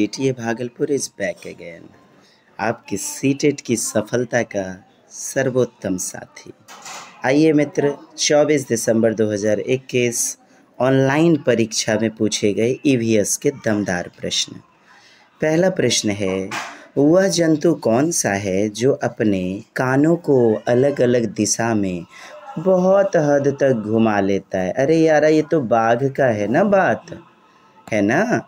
A Bhagalpur is back again आपकी CTET की सफलता का सर्वोत्तम साथी आइए मित्र 24 दिसंबर 2021 ऑनलाइन परीक्षा में पूछे गए ई e के दमदार प्रश्न पहला प्रश्न है वह जंतु कौन सा है जो अपने कानों को अलग अलग दिशा में बहुत हद तक घुमा लेता है अरे यार ये तो बाघ का है ना बात है ना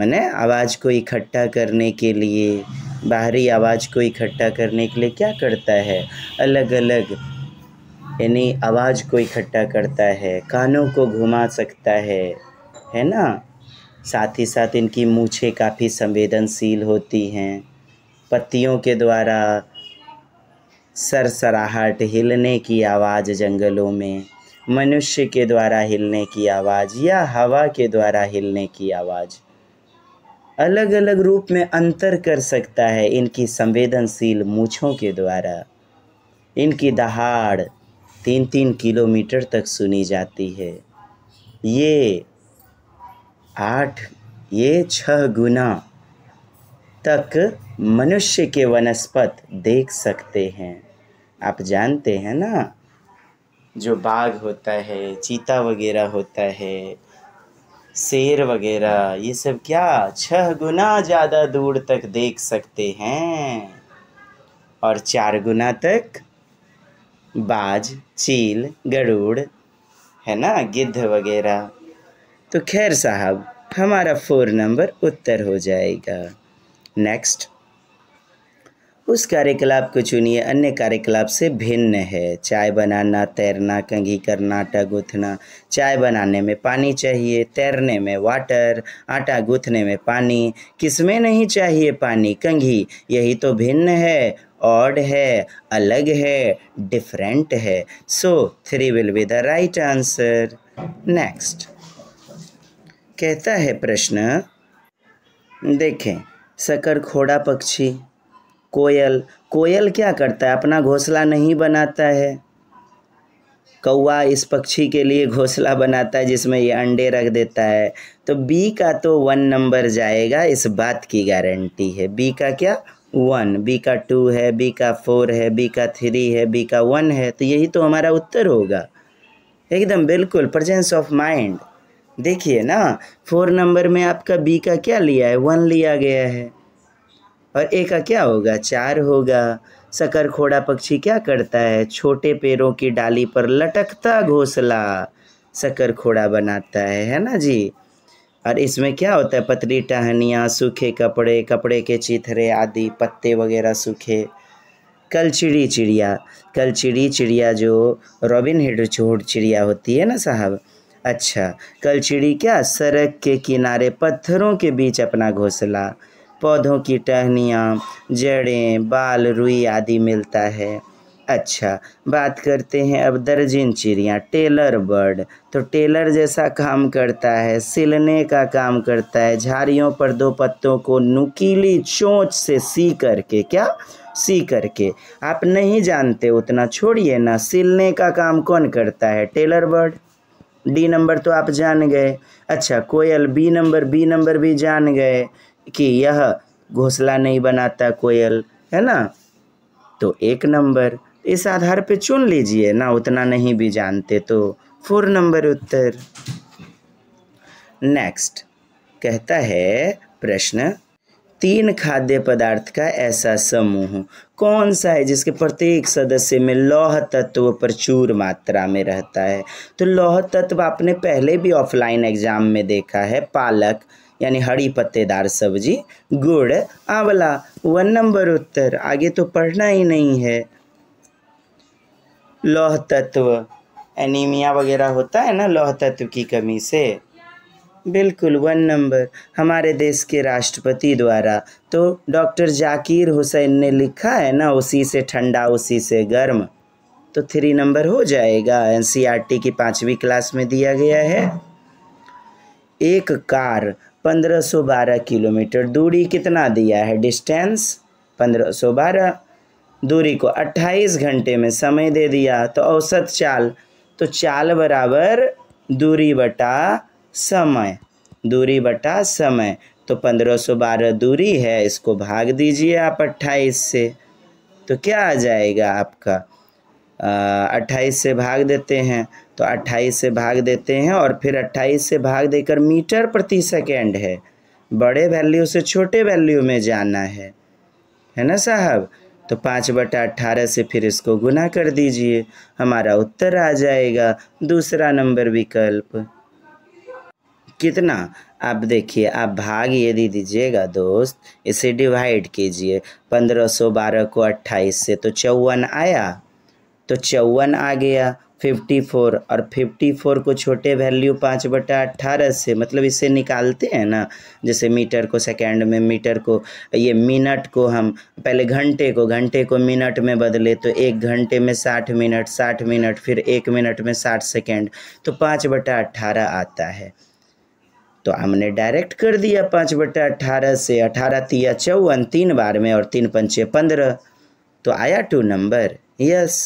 मैंने आवाज़ को इकट्ठा करने के लिए बाहरी आवाज़ को इकट्ठा करने के लिए क्या करता है अलग अलग यानी आवाज़ को इकट्ठा करता है कानों को घुमा सकता है है ना साथ ही साथ इनकी मूछें काफ़ी संवेदनशील होती हैं पत्तियों के द्वारा सरसराहट हिलने की आवाज़ जंगलों में मनुष्य के द्वारा हिलने की आवाज़ या हवा के द्वारा हिलने की आवाज़ अलग अलग रूप में अंतर कर सकता है इनकी संवेदनशील मूछों के द्वारा इनकी दहाड़ तीन तीन किलोमीटर तक सुनी जाती है ये आठ ये छह गुना तक मनुष्य के वनस्पत देख सकते हैं आप जानते हैं ना जो बाघ होता है चीता वगैरह होता है शेर वगैरह ये सब क्या छह गुना ज़्यादा दूर तक देख सकते हैं और चार गुना तक बाज चील गरुड़ है ना गिद्ध वगैरह तो खैर साहब हमारा फोर नंबर उत्तर हो जाएगा नेक्स्ट उस कार्यकलाप को चुनिए अन्य कार्यकलाप से भिन्न है चाय बनाना तैरना कंघी करना आटा गूँथना चाय बनाने में पानी चाहिए तैरने में वाटर आटा गूँथने में पानी किसमें नहीं चाहिए पानी कंघी यही तो भिन्न है ऑड है अलग है डिफरेंट है so three will be the right answer next कहता है प्रश्न देखें खोड़ा पक्षी कोयल कोयल क्या करता है अपना घोंसला नहीं बनाता है कौआ इस पक्षी के लिए घोंसला बनाता है जिसमें ये अंडे रख देता है तो बी का तो वन नंबर जाएगा इस बात की गारंटी है बी का क्या वन बी का टू है बी का फोर है बी का थ्री है बी का वन है तो यही तो हमारा उत्तर होगा एकदम बिल्कुल प्रजेंस ऑफ माइंड देखिए ना फोर नंबर में आपका बी का क्या लिया है वन लिया गया है और ए का क्या होगा चार होगा खोड़ा पक्षी क्या करता है छोटे पेड़ों की डाली पर लटकता घोंसला खोड़ा बनाता है है ना जी और इसमें क्या होता है पतली टहनियाँ सूखे कपड़े कपड़े के चिथरे आदि पत्ते वगैरह सूखे कलचिड़ी चिड़िया कलचिड़ी चिड़िया जो रॉबिन हेड छोट चिड़िया होती है ना साहब अच्छा कलचिड़ी क्या सड़क के किनारे पत्थरों के बीच अपना घोंसला पौधों की टहनियाँ जड़ें बाल रुई आदि मिलता है अच्छा बात करते हैं अब दर्जिन चिड़िया टेलर बर्ड तो टेलर जैसा काम करता है सिलने का काम करता है झाड़ियों पर दो पत्तों को नुकीली चोंच से सी करके क्या सी करके आप नहीं जानते उतना छोड़िए ना सिलने का काम कौन करता है टेलर बर्ड डी नंबर तो आप जान गए अच्छा कोयल बी नंबर बी नंबर भी जान गए कि यह घोंसला नहीं बनाता कोयल है ना तो एक नंबर इस आधार पे चुन लीजिए ना उतना नहीं भी जानते तो फोर नंबर उत्तर नेक्स्ट कहता है प्रश्न तीन खाद्य पदार्थ का ऐसा समूह कौन सा है जिसके प्रत्येक सदस्य में लौह तत्व प्रचुर मात्रा में रहता है तो लौह तत्व आपने पहले भी ऑफलाइन एग्जाम में देखा है पालक यानी हरी पत्तेदार सब्जी गुड़ आंवला वन नंबर उत्तर आगे तो पढ़ना ही नहीं है लौह तत्व एनीमिया वगैरह होता है ना लौह तत्व की कमी से बिल्कुल वन नंबर हमारे देश के राष्ट्रपति द्वारा तो डॉक्टर जाकिर हुसैन ने लिखा है ना उसी से ठंडा उसी से गर्म तो थ्री नंबर हो जाएगा एनसीईआरटी की पाँचवीं क्लास में दिया गया है एक कार 1512 किलोमीटर दूरी कितना दिया है डिस्टेंस 1512 दूरी को 28 घंटे में समय दे दिया तो औसत चाल तो चाल बराबर दूरी बटा समय दूरी बटा समय तो 1512 दूरी है इसको भाग दीजिए आप 28 से तो क्या आ जाएगा आपका अट्ठाईस से भाग देते हैं तो 28 से भाग देते हैं और फिर 28 से भाग देकर मीटर प्रति सेकेंड है बड़े वैल्यू से छोटे वैल्यू में जाना है है ना साहब तो पाँच बटा अट्ठारह से फिर इसको गुना कर दीजिए हमारा उत्तर आ जाएगा दूसरा नंबर विकल्प कितना आप देखिए आप भाग यदि दीजिएगा दोस्त इसे डिवाइड कीजिए पंद्रह सौ बारह को अट्ठाईस से तो चौवन आया तो चौवन आ गया फिफ्टी फ़ोर और फिफ्टी फ़ोर को छोटे वैल्यू पाँच बटा अट्ठारह से मतलब इसे निकालते हैं ना जैसे मीटर को सेकेंड में मीटर को ये मिनट को हम पहले घंटे को घंटे को मिनट में बदले तो एक घंटे में साठ मिनट साठ मिनट फिर एक मिनट में साठ सेकेंड तो पाँच बटा अट्ठारह आता है तो हमने डायरेक्ट कर दिया पाँच बटा अट्ठारह से अठारह तिया चौवन तीन बार में और तीन पंचे पंद्रह तो आया टू नंबर यस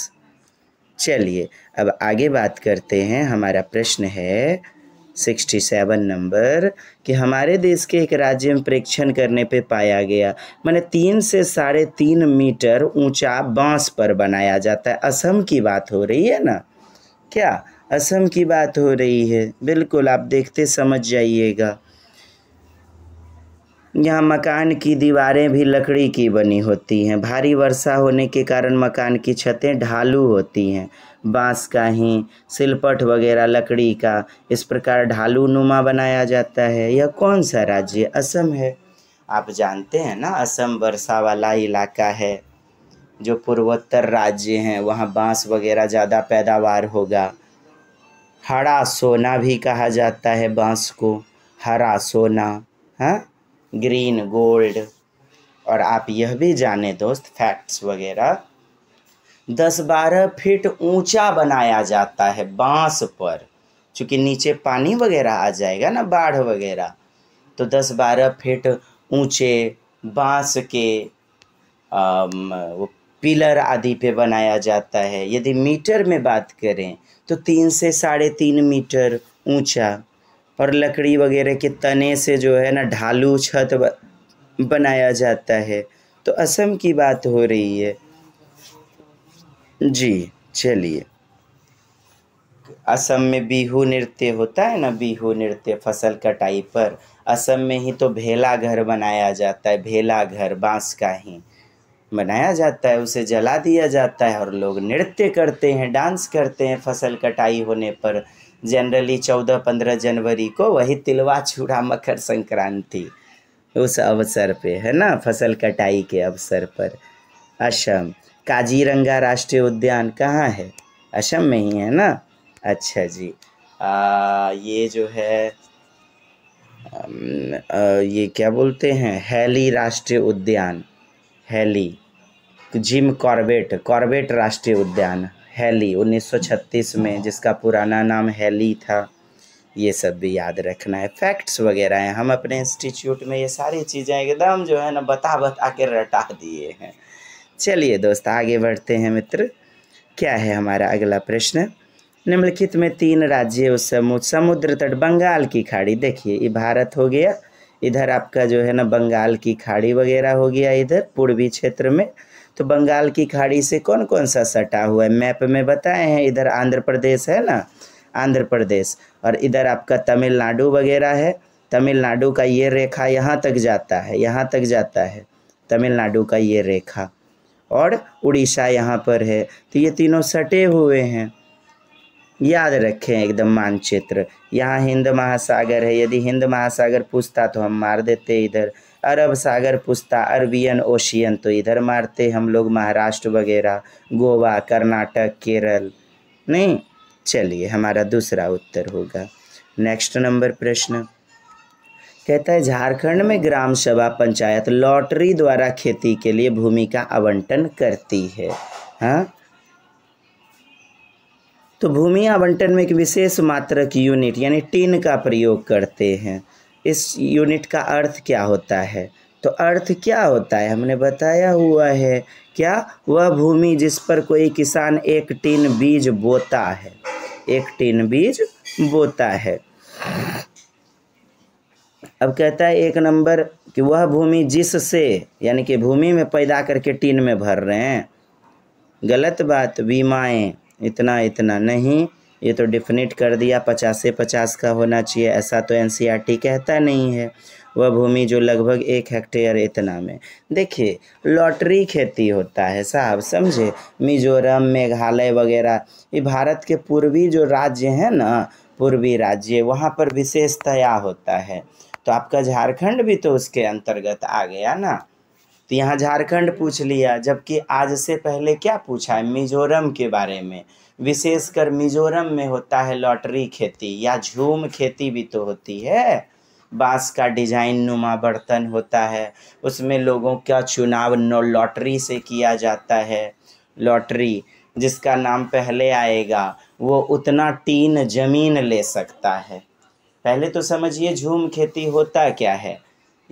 चलिए अब आगे बात करते हैं हमारा प्रश्न है सिक्सटी सेवन नंबर कि हमारे देश के एक राज्य में परीक्षण करने पे पाया गया मैंने तीन से साढ़े तीन मीटर ऊंचा बांस पर बनाया जाता है असम की बात हो रही है ना क्या असम की बात हो रही है बिल्कुल आप देखते समझ जाइएगा यहाँ मकान की दीवारें भी लकड़ी की बनी होती हैं भारी वर्षा होने के कारण मकान की छतें ढालू होती हैं बांस का ही सिलपट वगैरह लकड़ी का इस प्रकार ढालू नुमा बनाया जाता है यह कौन सा राज्य असम है आप जानते हैं ना असम वर्षा वाला इलाका है जो पूर्वोत्तर राज्य हैं वहाँ बांस वगैरह ज़्यादा पैदावार होगा हरा सोना भी कहा जाता है बांस को हरा सोना हाँ ग्रीन गोल्ड और आप यह भी जाने दोस्त फैक्ट्स वगैरह दस बारह फीट ऊंचा बनाया जाता है बांस पर चूँकि नीचे पानी वगैरह आ जाएगा ना बाढ़ वगैरह तो दस बारह फीट ऊंचे बांस के वो पिलर आदि पे बनाया जाता है यदि मीटर में बात करें तो तीन से साढ़े तीन मीटर ऊंचा और लकड़ी वगैरह के तने से जो है ना ढालू छत बनाया जाता है तो असम की बात हो रही है जी चलिए असम में बिहू नृत्य होता है ना बिहू नृत्य फसल कटाई पर असम में ही तो भेला घर बनाया जाता है भेला घर बांस का ही बनाया जाता है उसे जला दिया जाता है और लोग नृत्य करते हैं डांस करते हैं फसल कटाई होने पर जनरली चौदह पंद्रह जनवरी को वही तिलवा छूड़ा मकर संक्रांति उस अवसर पे है ना फसल कटाई के अवसर पर असम काजीरंगा राष्ट्रीय उद्यान कहाँ है असम में ही है ना अच्छा जी आ, ये जो है आ, ये क्या बोलते हैं हैली राष्ट्रीय उद्यान हैली जिम कॉर्बेट कॉर्बेट राष्ट्रीय उद्यान हैली 1936 में जिसका पुराना नाम हैली था ये सब भी याद रखना है फैक्ट्स वगैरह हैं हम अपने इंस्टीट्यूट में ये सारी चीज़ें एकदम जो है ना बता बता के रटा दिए हैं चलिए दोस्त आगे बढ़ते हैं मित्र क्या है हमारा अगला प्रश्न निम्नलिखित में तीन राज्य समुद्र समुद्र तट बंगाल की खाड़ी देखिए ये भारत हो गया इधर आपका जो है ना बंगाल की खाड़ी वगैरह हो गया इधर पूर्वी क्षेत्र में तो बंगाल की खाड़ी से कौन कौन सा सटा हुआ है मैप में बताए हैं इधर आंध्र प्रदेश है ना आंध्र प्रदेश और इधर आपका तमिलनाडु वगैरह है तमिलनाडु का ये रेखा यहाँ तक जाता है यहाँ तक जाता है तमिलनाडु का ये रेखा और उड़ीसा यहाँ पर है तो ये तीनों सटे हुए हैं याद रखें एकदम मानचित्र यहाँ हिंद महासागर है यदि हिंद महासागर पूछता तो हम मार देते इधर अरब सागर पुस्ता अरबियन ओशियन तो इधर मारते हम लोग महाराष्ट्र वगैरह गोवा कर्नाटक केरल नहीं चलिए हमारा दूसरा उत्तर होगा नेक्स्ट नंबर प्रश्न कहता है झारखंड में ग्राम सभा पंचायत लॉटरी द्वारा खेती के लिए भूमि का आवंटन करती है हाँ तो भूमि आवंटन में एक विशेष मात्रक यूनिट यानी टीन का प्रयोग करते हैं इस यूनिट का अर्थ क्या होता है तो अर्थ क्या होता है हमने बताया हुआ है क्या वह भूमि जिस पर कोई किसान एक टीन बीज बोता है एक टीन बीज बोता है अब कहता है एक नंबर कि वह भूमि जिससे यानी कि भूमि में पैदा करके टीन में भर रहे हैं गलत बात बीमाएं इतना इतना नहीं ये तो डिफिनेट कर दिया पचास से पचास का होना चाहिए ऐसा तो एन e कहता नहीं है वह भूमि जो लगभग एक हेक्टेयर इतना में देखिए लॉटरी खेती होता है साहब समझे मिजोरम मेघालय वगैरह ये भारत के पूर्वी जो राज्य हैं ना पूर्वी राज्य वहाँ पर विशेषतया होता है तो आपका झारखंड भी तो उसके अंतर्गत आ गया ना तो यहाँ झारखंड पूछ लिया जबकि आज से पहले क्या पूछा है मिजोरम के बारे में विशेषकर मिजोरम में होता है लॉटरी खेती या झूम खेती भी तो होती है बांस का डिज़ाइन नुमा बर्तन होता है उसमें लोगों का चुनाव नो लॉटरी से किया जाता है लॉटरी जिसका नाम पहले आएगा वो उतना टीन ज़मीन ले सकता है पहले तो समझिए झूम खेती होता क्या है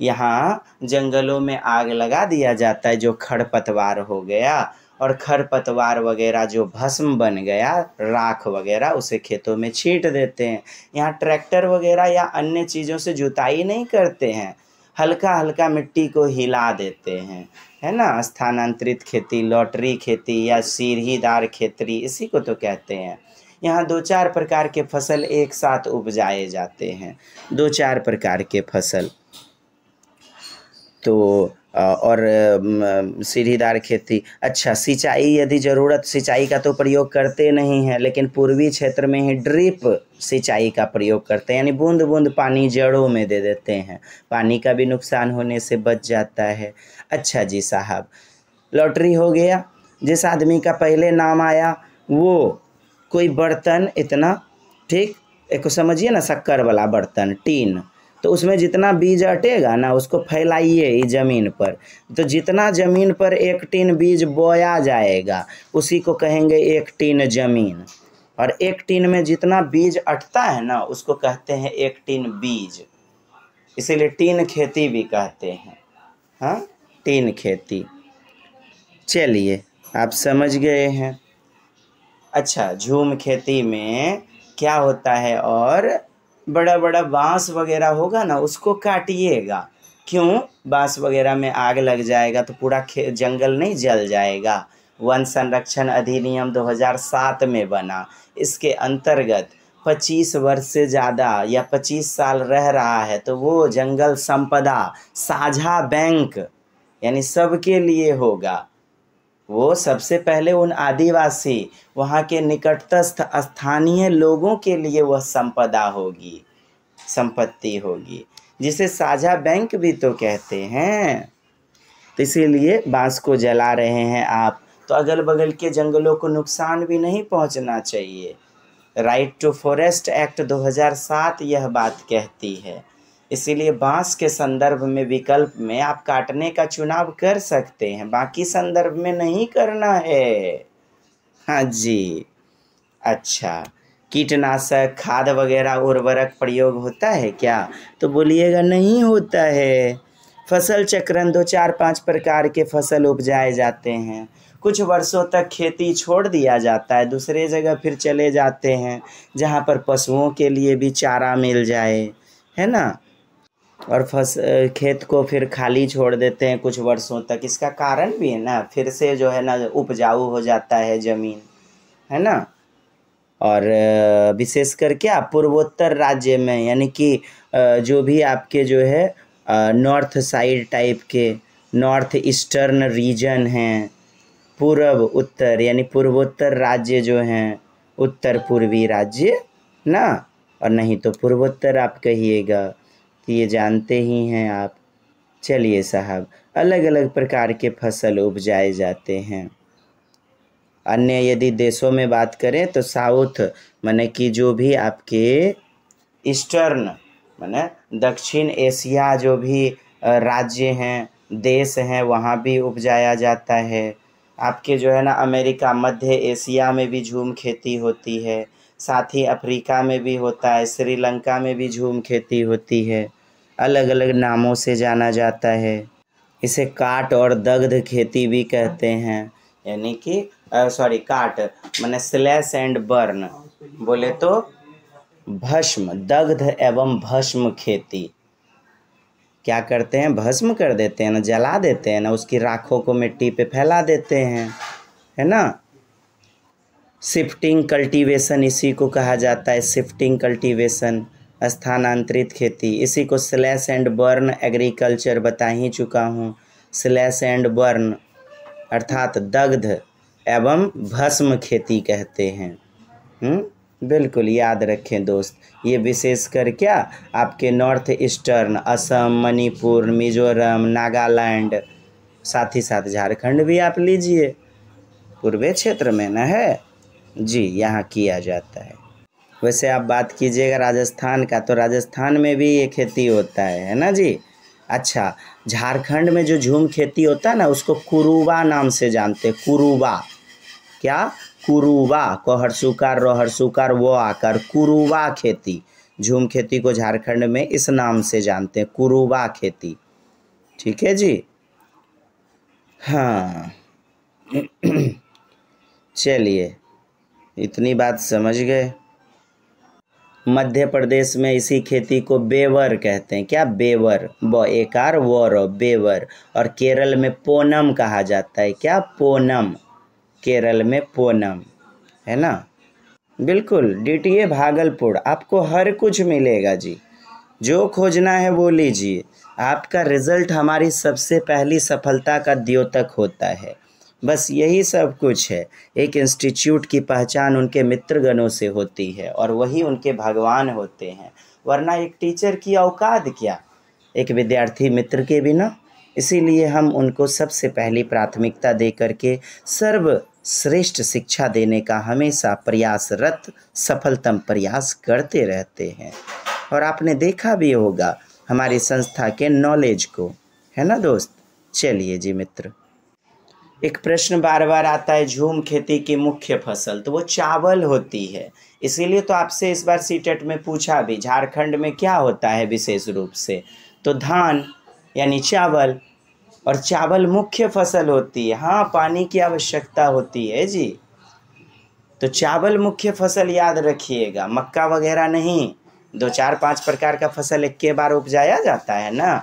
यहाँ जंगलों में आग लगा दिया जाता है जो खड़पतवार हो गया और खरपतवार वगैरह जो भस्म बन गया राख वगैरह उसे खेतों में छींट देते हैं यहाँ ट्रैक्टर वगैरह या अन्य चीज़ों से जुताई नहीं करते हैं हल्का हल्का मिट्टी को हिला देते हैं है ना स्थानांतरित खेती लॉटरी खेती या सीढ़ीदार खेती इसी को तो कहते हैं यहाँ दो चार प्रकार के फसल एक साथ उपजाए जाते हैं दो चार प्रकार के फसल तो और सीढ़ीदार खेती अच्छा सिंचाई यदि ज़रूरत सिंचाई का तो प्रयोग करते नहीं हैं लेकिन पूर्वी क्षेत्र में ही ड्रिप सिंचाई का प्रयोग करते हैं यानी बूंद बूंद पानी जड़ों में दे देते हैं पानी का भी नुकसान होने से बच जाता है अच्छा जी साहब लॉटरी हो गया जिस आदमी का पहले नाम आया वो कोई बर्तन इतना ठीक एक समझिए ना शक्कर वाला बर्तन टीन तो उसमें जितना बीज अटेगा ना उसको फैलाइए ही ज़मीन पर तो जितना ज़मीन पर एक टीन बीज बोया जाएगा उसी को कहेंगे एक टीन ज़मीन और एक टीन में जितना बीज अटता है ना उसको कहते हैं एक टीन बीज इसीलिए टीन खेती भी कहते हैं हाँ टीन खेती चलिए आप समझ गए हैं अच्छा झूम खेती में क्या होता है और बड़ा बड़ा बांस वगैरह होगा ना उसको काटिएगा क्यों बांस वगैरह में आग लग जाएगा तो पूरा जंगल नहीं जल जाएगा वन संरक्षण अधिनियम 2007 में बना इसके अंतर्गत 25 वर्ष से ज़्यादा या 25 साल रह रहा है तो वो जंगल संपदा साझा बैंक यानी सबके लिए होगा वो सबसे पहले उन आदिवासी वहाँ के निकटतस्थ स्थानीय लोगों के लिए वह संपदा होगी संपत्ति होगी जिसे साझा बैंक भी तो कहते हैं तो इसीलिए बांस को जला रहे हैं आप तो अगल बगल के जंगलों को नुकसान भी नहीं पहुंचना चाहिए राइट टू फॉरेस्ट एक्ट 2007 यह बात कहती है इसीलिए बांस के संदर्भ में विकल्प में आप काटने का चुनाव कर सकते हैं बाकी संदर्भ में नहीं करना है हाँ जी अच्छा कीटनाशक खाद वगैरह उर्वरक प्रयोग होता है क्या तो बोलिएगा नहीं होता है फसल चक्रण दो चार पांच प्रकार के फसल उपजाए जाते हैं कुछ वर्षों तक खेती छोड़ दिया जाता है दूसरे जगह फिर चले जाते हैं जहाँ पर पशुओं के लिए भी चारा मिल जाए है ना और फस खेत को फिर खाली छोड़ देते हैं कुछ वर्षों तक इसका कारण भी है ना फिर से जो है ना उपजाऊ हो जाता है ज़मीन है ना और विशेष करके आप पूर्वोत्तर राज्य में यानी कि जो भी आपके जो है नॉर्थ साइड टाइप के नॉर्थ ईस्टर्न रीजन हैं पूर्व उत्तर यानी पूर्वोत्तर राज्य जो हैं उत्तर पूर्वी राज्य ना और नहीं तो पूर्वोत्तर आप कहिएगा तो ये जानते ही हैं आप चलिए साहब अलग अलग प्रकार के फसल उपजाए जाते हैं अन्य यदि देशों में बात करें तो साउथ माने कि जो भी आपके ईस्टर्न माने दक्षिण एशिया जो भी राज्य हैं देश हैं वहाँ भी उपजाया जाता है आपके जो है ना अमेरिका मध्य एशिया में भी झूम खेती होती है साथ ही अफ्रीका में भी होता है श्रीलंका में भी झूम खेती होती है अलग अलग नामों से जाना जाता है इसे काट और दग्ध खेती भी कहते हैं यानी कि सॉरी काट मैंने स्लैश एंड बर्न बोले तो भस्म दग्ध एवं भस्म खेती क्या करते हैं भस्म कर देते हैं ना जला देते हैं ना उसकी राखों को मिट्टी पे फैला देते हैं है ना शिफ्टिंग कल्टीवेशन इसी को कहा जाता है शिफ्टिंग कल्टीवेशन स्थानांतरित खेती इसी को स्लैश एंड बर्न एग्रीकल्चर बता ही चुका हूँ स्लैश एंड बर्न अर्थात दग्ध एवं भस्म खेती कहते हैं हुँ? हम्म? बिल्कुल याद रखें दोस्त ये विशेष कर क्या आपके नॉर्थ ईस्टर्न असम मणिपुर मिजोरम नागालैंड साथ ही साथ झारखंड भी आप लीजिए पूर्वी क्षेत्र में ना है जी यहाँ किया जाता है वैसे आप बात कीजिएगा राजस्थान का तो राजस्थान में भी ये खेती होता है है ना जी अच्छा झारखंड में जो झूम खेती होता है ना उसको कुरुबा नाम से जानते हैं कुरुबा क्या कुरुबा कोहरसुकार रोहरसुकार वो आकर कुरुबा खेती झूम खेती को झारखंड में इस नाम से जानते हैं कुरुबा खेती ठीक है जी हाँ चलिए इतनी बात समझ गए मध्य प्रदेश में इसी खेती को बेवर कहते हैं क्या बेवर ब एकार वर बेवर और केरल में पोनम कहा जाता है क्या पोनम केरल में पोनम है ना बिल्कुल डीटीए भागलपुर आपको हर कुछ मिलेगा जी जो खोजना है वो लीजिए आपका रिजल्ट हमारी सबसे पहली सफलता का द्योतक होता है बस यही सब कुछ है एक इंस्टीट्यूट की पहचान उनके मित्रगणों से होती है और वही उनके भगवान होते हैं वरना एक टीचर की औकात क्या एक विद्यार्थी मित्र के बिना इसीलिए हम उनको सबसे पहली प्राथमिकता दे करके सर्व श्रेष्ठ शिक्षा देने का हमेशा प्रयासरत सफलतम प्रयास करते रहते हैं और आपने देखा भी होगा हमारी संस्था के नॉलेज को है ना दोस्त चलिए जी मित्र एक प्रश्न बार बार आता है झूम खेती की मुख्य फसल तो वो चावल होती है इसीलिए तो आपसे इस बार सीटेट e में पूछा भी झारखंड में क्या होता है विशेष रूप से तो धान यानी चावल और चावल मुख्य फसल होती है हाँ पानी की आवश्यकता होती है जी तो चावल मुख्य फसल याद रखिएगा मक्का वगैरह नहीं दो चार पांच प्रकार का फसल एक के बार उपजाया जाता है ना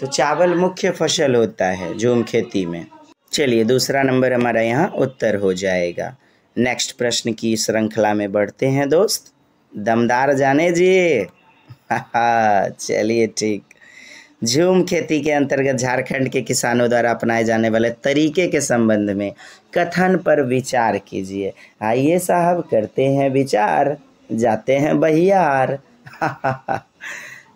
तो चावल मुख्य फसल होता है झूम खेती में चलिए दूसरा नंबर हमारा यहाँ उत्तर हो जाएगा नेक्स्ट प्रश्न की श्रृंखला में बढ़ते हैं दोस्त दमदार जाने जी चलिए ठीक झूम खेती के अंतर्गत झारखंड के किसानों द्वारा अपनाए जाने वाले तरीके के संबंध में कथन पर विचार कीजिए आइए साहब करते हैं विचार जाते हैं बहियार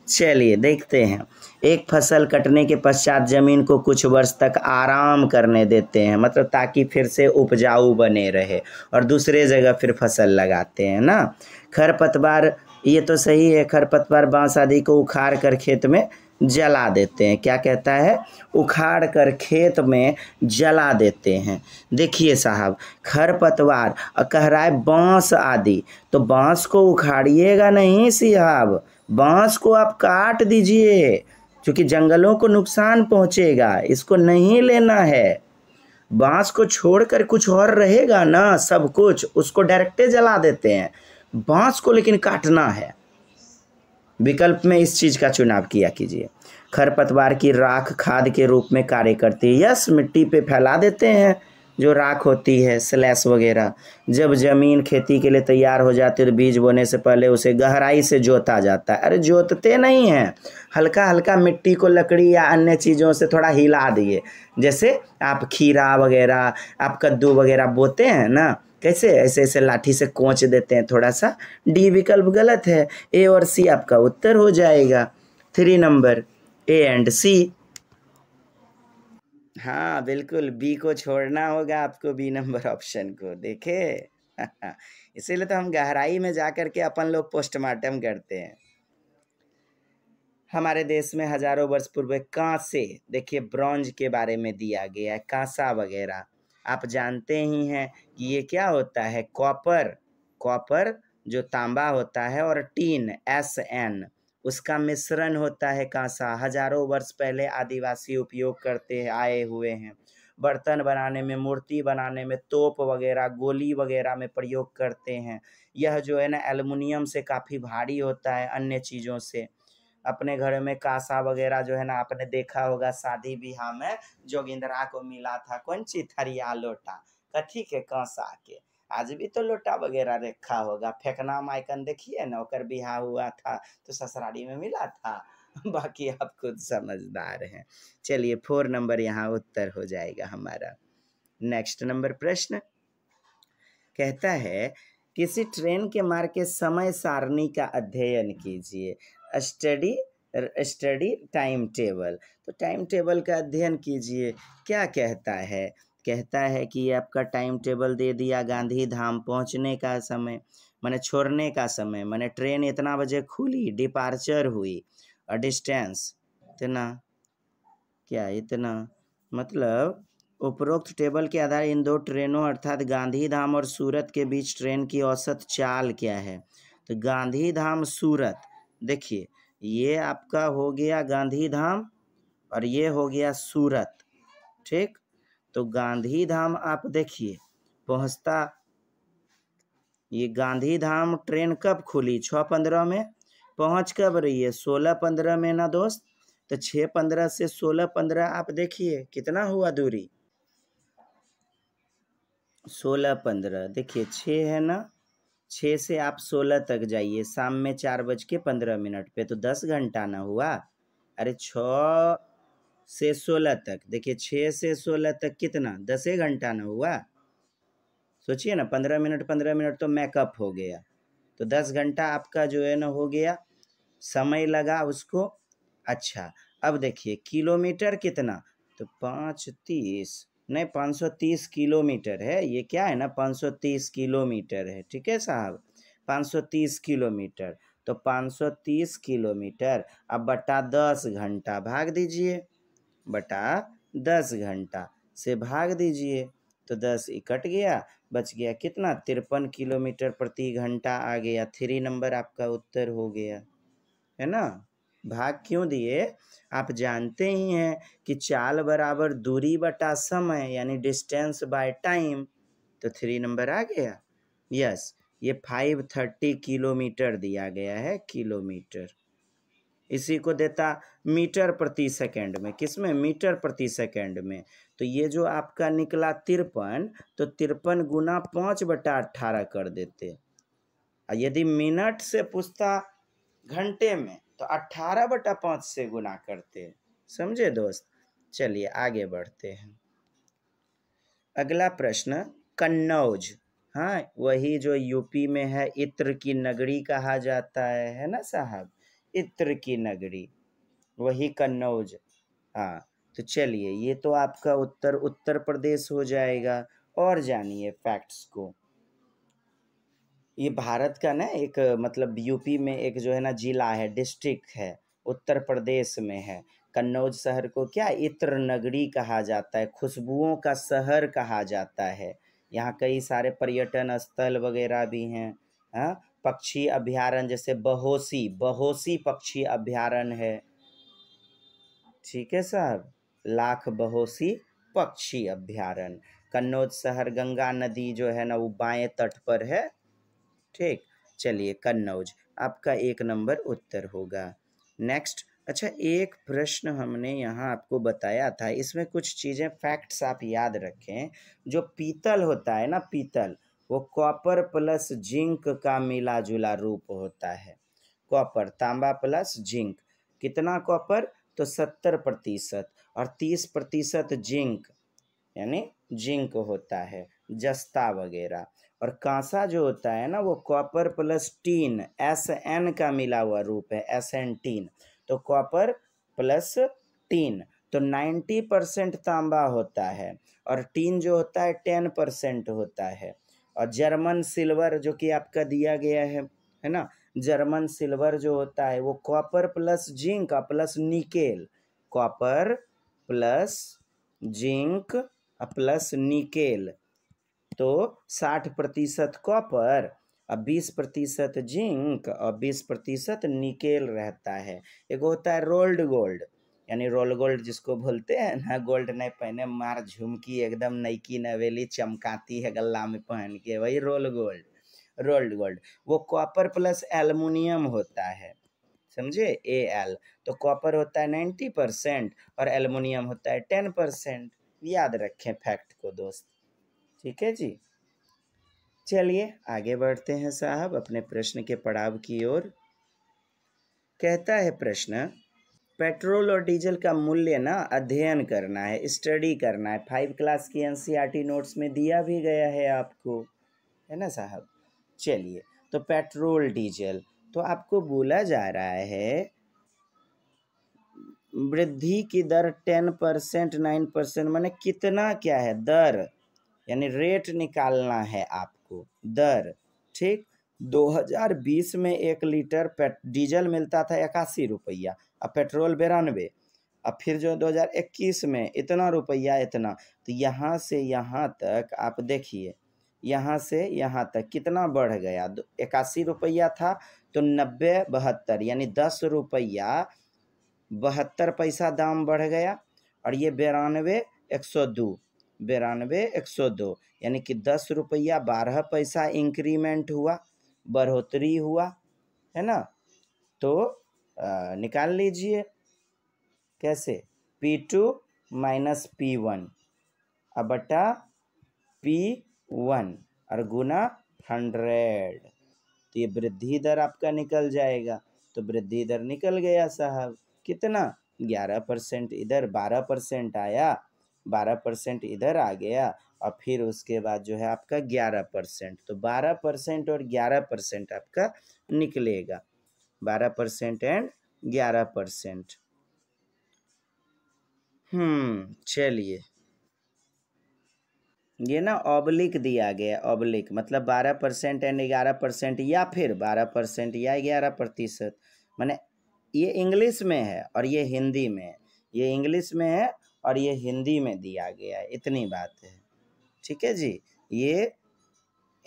चलिए देखते हैं एक फसल कटने के पश्चात ज़मीन को कुछ वर्ष तक आराम करने देते हैं मतलब ताकि फिर से उपजाऊ बने रहे और दूसरे जगह फिर फसल लगाते हैं ना खरपतवार ये तो सही है खरपतवार बांस आदि को उखाड़ कर खेत में जला देते हैं क्या कहता है उखाड़ कर खेत में जला देते हैं देखिए साहब खरपतवार कह रहा है बांस आदि तो बांस को उखाड़िएगा नहीं सिहाब बांस को आप काट दीजिए क्योंकि जंगलों को नुकसान पहुंचेगा इसको नहीं लेना है बांस को छोड़कर कुछ और रहेगा ना सब कुछ उसको डायरेक्टे जला देते हैं बांस को लेकिन काटना है विकल्प में इस चीज़ का चुनाव किया कीजिए खरपतवार की राख खाद के रूप में कार्य करती है यस मिट्टी पे फैला देते हैं जो राख होती है स्लैस वगैरह जब ज़मीन खेती के लिए तैयार हो जाती है तो बीज बोने से पहले उसे गहराई से जोता जाता है अरे जोतते नहीं हैं हल्का हल्का मिट्टी को लकड़ी या अन्य चीज़ों से थोड़ा हिला दिए जैसे आप खीरा वगैरह आप कद्दू वगैरह बोते हैं ना कैसे ऐसे ऐसे लाठी से कोच देते हैं थोड़ा सा डी विकल्प गलत है ए और सी आपका उत्तर हो जाएगा three number A and C हाँ बिल्कुल बी को छोड़ना होगा आपको बी नंबर ऑप्शन को देखे इसीलिए तो हम गहराई में जा कर के अपन लोग पोस्टमार्टम करते हैं हमारे देश में हजारों वर्ष पूर्व कांसे देखिए ब्रॉन्ज के बारे में दिया गया है कांसा वगैरह आप जानते ही हैं कि ये क्या होता है कॉपर कॉपर जो तांबा होता है और टीन एस एन उसका मिश्रण होता है कांसा हजारों वर्ष पहले आदिवासी उपयोग करते आए हुए हैं बर्तन बनाने में मूर्ति बनाने में तोप वगैरह गोली वगैरह में प्रयोग करते हैं यह जो है ना एलुमिनियम से काफ़ी भारी होता है अन्य चीज़ों से अपने घर में कांसा वगैरह जो है ना आपने देखा होगा शादी ब्याह में जोगिंद्रा को मिला था कौन ची थरिया लोटा कथी के कांसा के आज भी तो लोटा वगैरह रखा होगा फेंकना माइकन देखिए ना ओकर बिहा हुआ था तो ससुराली में मिला था बाकी आप खुद समझदार हैं चलिए फोर नंबर यहाँ उत्तर हो जाएगा हमारा नेक्स्ट नंबर प्रश्न कहता है किसी ट्रेन के मार्ग के समय सारणी का अध्ययन कीजिए स्टडी स्टडी टाइम टेबल तो टाइम टेबल का अध्ययन कीजिए क्या कहता है कहता है कि ये आपका टाइम टेबल दे दिया गांधी धाम पहुंचने का समय मैंने छोड़ने का समय मैंने ट्रेन इतना बजे खुली डिपार्चर हुई और डिस्टेंस इतना क्या इतना मतलब उपरोक्त टेबल के आधार इन दो ट्रेनों अर्थात गांधी धाम और सूरत के बीच ट्रेन की औसत चाल क्या है तो गांधी धाम सूरत देखिए ये आपका हो गया गांधी धाम और ये हो गया सूरत ठीक तो गांधी धाम आप देखिए पहुंचता ये गांधी धाम ट्रेन कब खुली छः पंद्रह में पहुंच कब रही है सोलह पंद्रह में ना दोस्त तो छः पंद्रह से सोलह पंद्रह आप देखिए कितना हुआ दूरी सोलह पंद्रह देखिए छः है ना छः से आप सोलह तक जाइए शाम में चार बज के पंद्रह मिनट पे तो दस घंटा ना हुआ अरे छः से सोलह तक देखिए छः से सोलह तक कितना दस घंटा ना हुआ सोचिए ना पंद्रह मिनट पंद्रह मिनट तो मेकअप हो गया तो दस घंटा आपका जो है ना हो गया समय लगा उसको अच्छा अब देखिए किलोमीटर कितना तो पाँच तीस नहीं पाँच सौ तीस किलोमीटर है ये क्या है ना पाँच सौ तीस किलोमीटर है ठीक है साहब पाँच सौ तीस किलोमीटर तो पाँच सौ तीस किलोमीटर अब बटा दस घंटा भाग दीजिए बटा दस घंटा से भाग दीजिए तो दस इकट गया बच गया कितना तिरपन किलोमीटर प्रति घंटा आ गया थ्री नंबर आपका उत्तर हो गया है ना भाग क्यों दिए आप जानते ही हैं कि चाल बराबर दूरी बटा समय यानी डिस्टेंस बाय टाइम तो थ्री नंबर आ गया यस ये फाइव थर्टी किलोमीटर दिया गया है किलोमीटर इसी को देता मीटर प्रति सेकंड में किस में मीटर प्रति सेकंड में तो ये जो आपका निकला तिरपन तो तिरपन गुना पाँच बटा अट्ठारह कर देते यदि मिनट से पूछता घंटे में तो अट्ठारह बटा पाँच से गुना करते समझे दोस्त चलिए आगे बढ़ते हैं अगला प्रश्न कन्नौज हाँ वही जो यूपी में है इत्र की नगरी कहा जाता है है ना साहब इत्र की नगरी वही कन्नौज हाँ तो चलिए ये तो आपका उत्तर उत्तर प्रदेश हो जाएगा और जानिए फैक्ट्स को ये भारत का ना एक मतलब यूपी में एक जो है ना जिला है डिस्ट्रिक्ट है उत्तर प्रदेश में है कन्नौज शहर को क्या इत्र नगरी कहा जाता है खुशबुओं का शहर कहा जाता है यहाँ कई सारे पर्यटन स्थल वगैरह भी हैं हाँ पक्षी अभ्यारण्य जैसे बहोसी बहोसी पक्षी अभ्यारण्य है ठीक है साहब लाख बहोसी पक्षी अभ्यारण्य कन्नौज शहर गंगा नदी जो है ना वो बाएं तट पर है ठीक चलिए कन्नौज आपका एक नंबर उत्तर होगा नेक्स्ट अच्छा एक प्रश्न हमने यहाँ आपको बताया था इसमें कुछ चीज़ें फैक्ट्स आप याद रखें जो पीतल होता है ना पीतल वो कॉपर प्लस जिंक का मिला जुला रूप होता है कॉपर तांबा प्लस जिंक कितना कॉपर तो सत्तर प्रतिशत और तीस प्रतिशत जिंक यानी जिंक होता है जस्ता वगैरह और कांसा जो होता है ना वो copper plus tin S N का मिला हुआ रूप है एस एन टीन तो कॉपर प्लस टीन तो नाइन्टी परसेंट तांबा होता है और टीन जो होता है टेन परसेंट होता है और जर्मन सिल्वर जो कि आपका दिया गया है है ना जर्मन सिल्वर जो होता है वो कॉपर प्लस जिंक और plus nickel copper plus zinc और प्लस निकेल तो साठ प्रतिशत कॉपर और बीस प्रतिशत जिंक और बीस प्रतिशत निकेल रहता है एक होता है रोल्ड गोल्ड यानी रोल गोल्ड जिसको बोलते हैं ना गोल्ड नहीं पहने मार झुमकी एकदम नईकी नवेली चमकाती है गला में पहन के वही रोल गोल्ड रोल्ड गोल्ड वो कॉपर प्लस एलमिनियम होता है समझे ए एल तो कॉपर होता है नाइन्टी परसेंट और एलमिनियम होता है टेन परसेंट याद रखें फैक्ट को दोस्त ठीक है जी चलिए आगे बढ़ते हैं साहब अपने प्रश्न के पड़ाव की ओर कहता है प्रश्न पेट्रोल और डीजल का मूल्य ना अध्ययन करना है स्टडी करना है फाइव क्लास की एनसीईआरटी e नोट्स में दिया भी गया है आपको है ना साहब चलिए तो पेट्रोल डीजल तो आपको बोला जा रहा है वृद्धि की दर टेन परसेंट नाइन परसेंट मैंने कितना क्या है दर यानी रेट निकालना है आपको दर ठीक 2020 में एक लीटर डीजल मिलता था इक्यासी रुपया और पेट्रोल बिरानवे और फिर जो 2021 में इतना रुपया इतना तो यहाँ से यहाँ तक आप देखिए यहाँ से यहाँ तक कितना बढ़ गया इक्यासी रुपया था तो नब्बे बहत्तर यानी दस रुपया बहत्तर पैसा दाम बढ़ गया और ये बिरानवे एक सौ दो बिरानवे एक सौ दो यानी कि दस रुपया बारह पैसा इंक्रीमेंट हुआ बढ़ोतरी हुआ है ना तो निकाल लीजिए कैसे P two minus P one अब बटा पी वन और गुना हंड्रेड तो ये वृद्धि दर आपका निकल जाएगा तो वृद्धि दर निकल गया साहब कितना ग्यारह परसेंट इधर बारह परसेंट आया बारह परसेंट इधर आ गया और फिर उसके बाद जो है आपका ग्यारह परसेंट तो बारह परसेंट और ग्यारह परसेंट आपका निकलेगा बारह परसेंट एंड ग्यारह परसेंट हम्म चलिए ये ना ऑब्लिक दिया गया ऑब्लिक मतलब बारह परसेंट एंड ग्यारह परसेंट या फिर बारह परसेंट या ग्यारह प्रतिशत मैंने ये इंग्लिश में है और ये हिंदी में है ये इंग्लिश में है और ये हिंदी में दिया गया है इतनी बात है ठीक है जी ये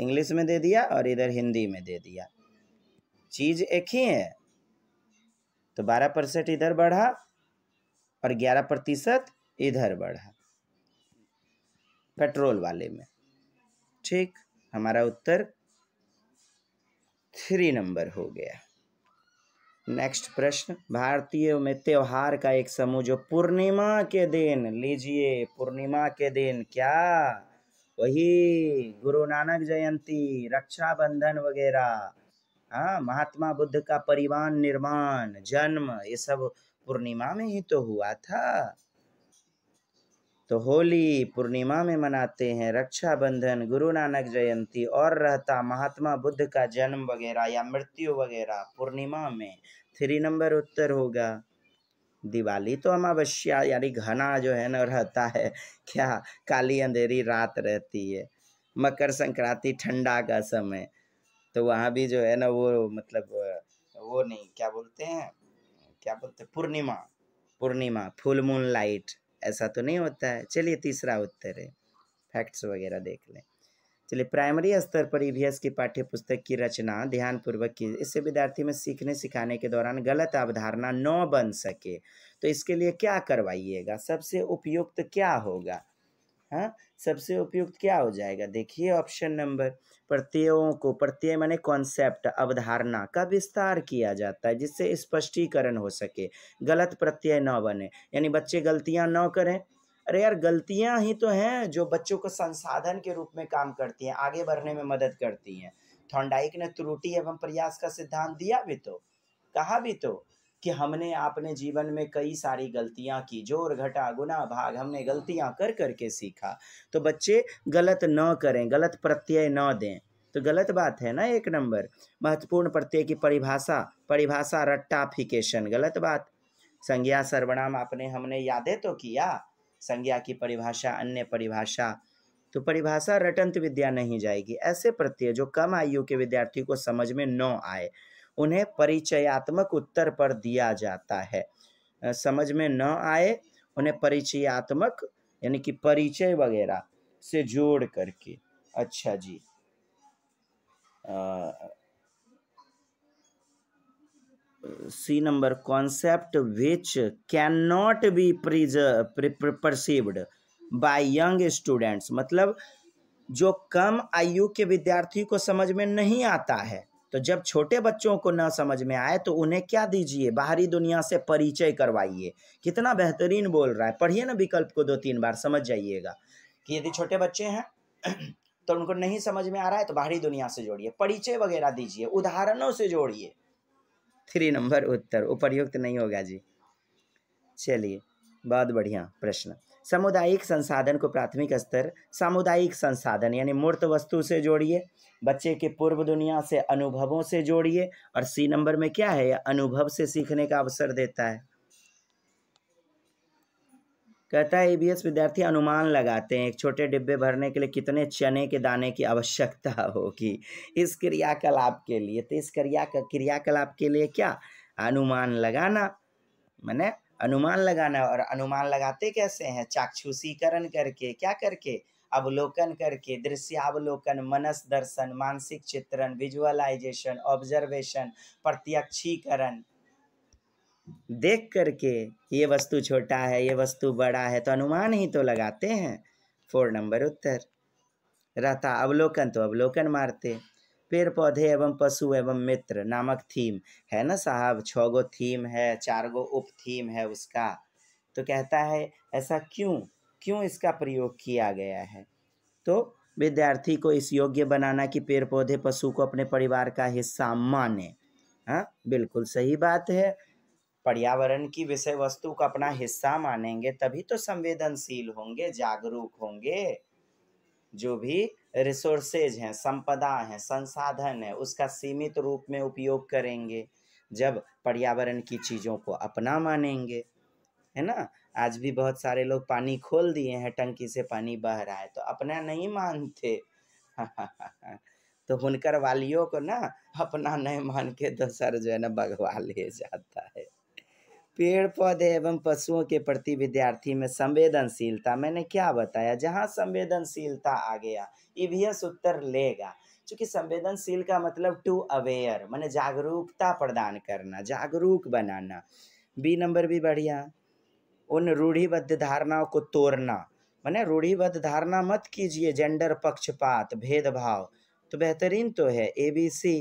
इंग्लिश में दे दिया और इधर हिंदी में दे दिया चीज़ एक ही है तो बारह परसेंट इधर बढ़ा और ग्यारह प्रतिशत इधर बढ़ा पेट्रोल वाले में ठीक हमारा उत्तर थ्री नंबर हो गया नेक्स्ट प्रश्न भारतीय में त्योहार का एक समूह जो पूर्णिमा के दिन लीजिए पूर्णिमा के दिन क्या वही गुरु नानक जयंती रक्षाबंधन वगैरह हाँ महात्मा बुद्ध का परिवान निर्माण जन्म ये सब पूर्णिमा में ही तो हुआ था तो होली पूर्णिमा में मनाते हैं रक्षाबंधन गुरु नानक जयंती और रहता महात्मा बुद्ध का जन्म वगैरह या मृत्यु वगैरह पूर्णिमा में थ्री नंबर उत्तर होगा दिवाली तो अमावस्या यानी घना जो है ना रहता है क्या काली अंधेरी रात रहती है मकर संक्रांति ठंडा का समय तो वहाँ भी जो है ना वो मतलब वो नहीं क्या बोलते हैं क्या बोलते हैं पूर्णिमा पूर्णिमा फुल मून लाइट ऐसा तो नहीं होता है चलिए तीसरा उत्तर है फैक्ट्स वगैरह देख लें चलिए प्राइमरी स्तर पर ई e की पाठ्य पुस्तक की रचना ध्यानपूर्वक की इससे विद्यार्थी में सीखने सिखाने के दौरान गलत अवधारणा न बन सके तो इसके लिए क्या करवाइएगा सबसे उपयुक्त क्या होगा हाँ सबसे उपयुक्त क्या हो जाएगा देखिए ऑप्शन नंबर प्रत्ययों को प्रत्यय माने कॉन्सेप्ट अवधारणा का विस्तार किया जाता है जिससे स्पष्टीकरण हो सके गलत प्रत्यय न बने यानी बच्चे गलतियां न करें अरे यार गलतियां ही तो हैं जो बच्चों को संसाधन के रूप में काम करती हैं आगे बढ़ने में मदद करती हैं थॉन्डाइक ने त्रुटि एवं प्रयास का सिद्धांत दिया भी तो कहा भी तो कि हमने आपने जीवन में कई सारी गलतियां की जोर घटा गुना भाग हमने गलतियां कर करके सीखा तो बच्चे गलत न करें गलत प्रत्यय न दें तो गलत बात है ना एक नंबर महत्वपूर्ण प्रत्यय की परिभाषा परिभाषा रट्टाफिकेशन गलत बात संज्ञा सर्वनाम आपने हमने यादें तो किया संज्ञा की परिभाषा अन्य परिभाषा तो परिभाषा रटंत विद्या नहीं जाएगी ऐसे प्रत्यय जो कम आयु के विद्यार्थी को समझ में न आए उन्हें परिचयात्मक उत्तर पर दिया जाता है समझ में न आए उन्हें परिचयात्मक यानी कि परिचय वगैरह से जोड़ करके अच्छा जी C number concept which can not be perceived by young students मतलब जो कम आयु के विद्यार्थी को समझ में नहीं आता है तो जब छोटे बच्चों को ना समझ में आए तो उन्हें क्या दीजिए बाहरी दुनिया से परिचय करवाइए कितना बेहतरीन बोल रहा है पढ़िए ना विकल्प को दो तीन बार समझ जाइएगा कि यदि छोटे बच्चे हैं तो उनको नहीं समझ में आ रहा है तो बाहरी दुनिया से जोड़िए परिचय वगैरह दीजिए उदाहरणों से जोड़िए थ्री नंबर उत्तर उपरयुक्त नहीं होगा जी चलिए बहुत बढ़िया प्रश्न सामुदायिक संसाधन को प्राथमिक स्तर सामुदायिक संसाधन यानी मूर्त वस्तु से जोड़िए बच्चे के पूर्व दुनिया से अनुभवों से जोड़िए और सी नंबर में क्या है अनुभव से सीखने का अवसर देता है कहता है ए विद्यार्थी अनुमान लगाते हैं एक छोटे डिब्बे भरने के लिए कितने चने के दाने की आवश्यकता होगी इस क्रियाकलाप के लिए तो इस क्रिया क्रियाकलाप के लिए क्या अनुमान लगाना मैंने अनुमान लगाना और अनुमान लगाते कैसे हैं चाक्षुषीकरण करके क्या करके अवलोकन करके दृश्यावलोकन मनस दर्शन मानसिक चित्रण विजुअलाइजेशन ऑब्जर्वेशन प्रत्यक्षीकरण देख करके ये वस्तु छोटा है ये वस्तु बड़ा है तो अनुमान ही तो लगाते हैं फोर नंबर उत्तर रहता अवलोकन तो अवलोकन मारते पेड़ पौधे एवं पशु एवं मित्र नामक थीम है ना साहब छ गो थीम है चार गो उप थीम है उसका तो कहता है ऐसा क्यों क्यों इसका प्रयोग किया गया है तो विद्यार्थी को इस योग्य बनाना कि पेड़ पौधे पशु को अपने परिवार का हिस्सा माने हाँ बिल्कुल सही बात है पर्यावरण की विषय वस्तु का अपना हिस्सा मानेंगे तभी तो संवेदनशील होंगे जागरूक होंगे जो भी रिसोर्सेज हैं संपदा हैं संसाधन है उसका सीमित रूप में उपयोग करेंगे जब पर्यावरण की चीज़ों को अपना मानेंगे है ना आज भी बहुत सारे लोग पानी खोल दिए हैं टंकी से पानी बह रहा है तो अपना नहीं मानते तो हुनकर वालियों को ना अपना नहीं मान के दूसर जो है ना भगवा ले जाता है पेड़ पौधे एवं पशुओं के प्रति विद्यार्थी में संवेदनशीलता मैंने क्या बताया जहाँ संवेदनशीलता आ गया ईवीएस उत्तर लेगा क्योंकि संवेदनशील का मतलब टू अवेयर मैंने जागरूकता प्रदान करना जागरूक बनाना बी नंबर भी बढ़िया उन रूढ़िबद्ध धारणाओं को तोड़ना मैंने रूढ़िबद्ध धारणा मत कीजिए जेंडर पक्षपात भेदभाव तो बेहतरीन तो है ए बी सी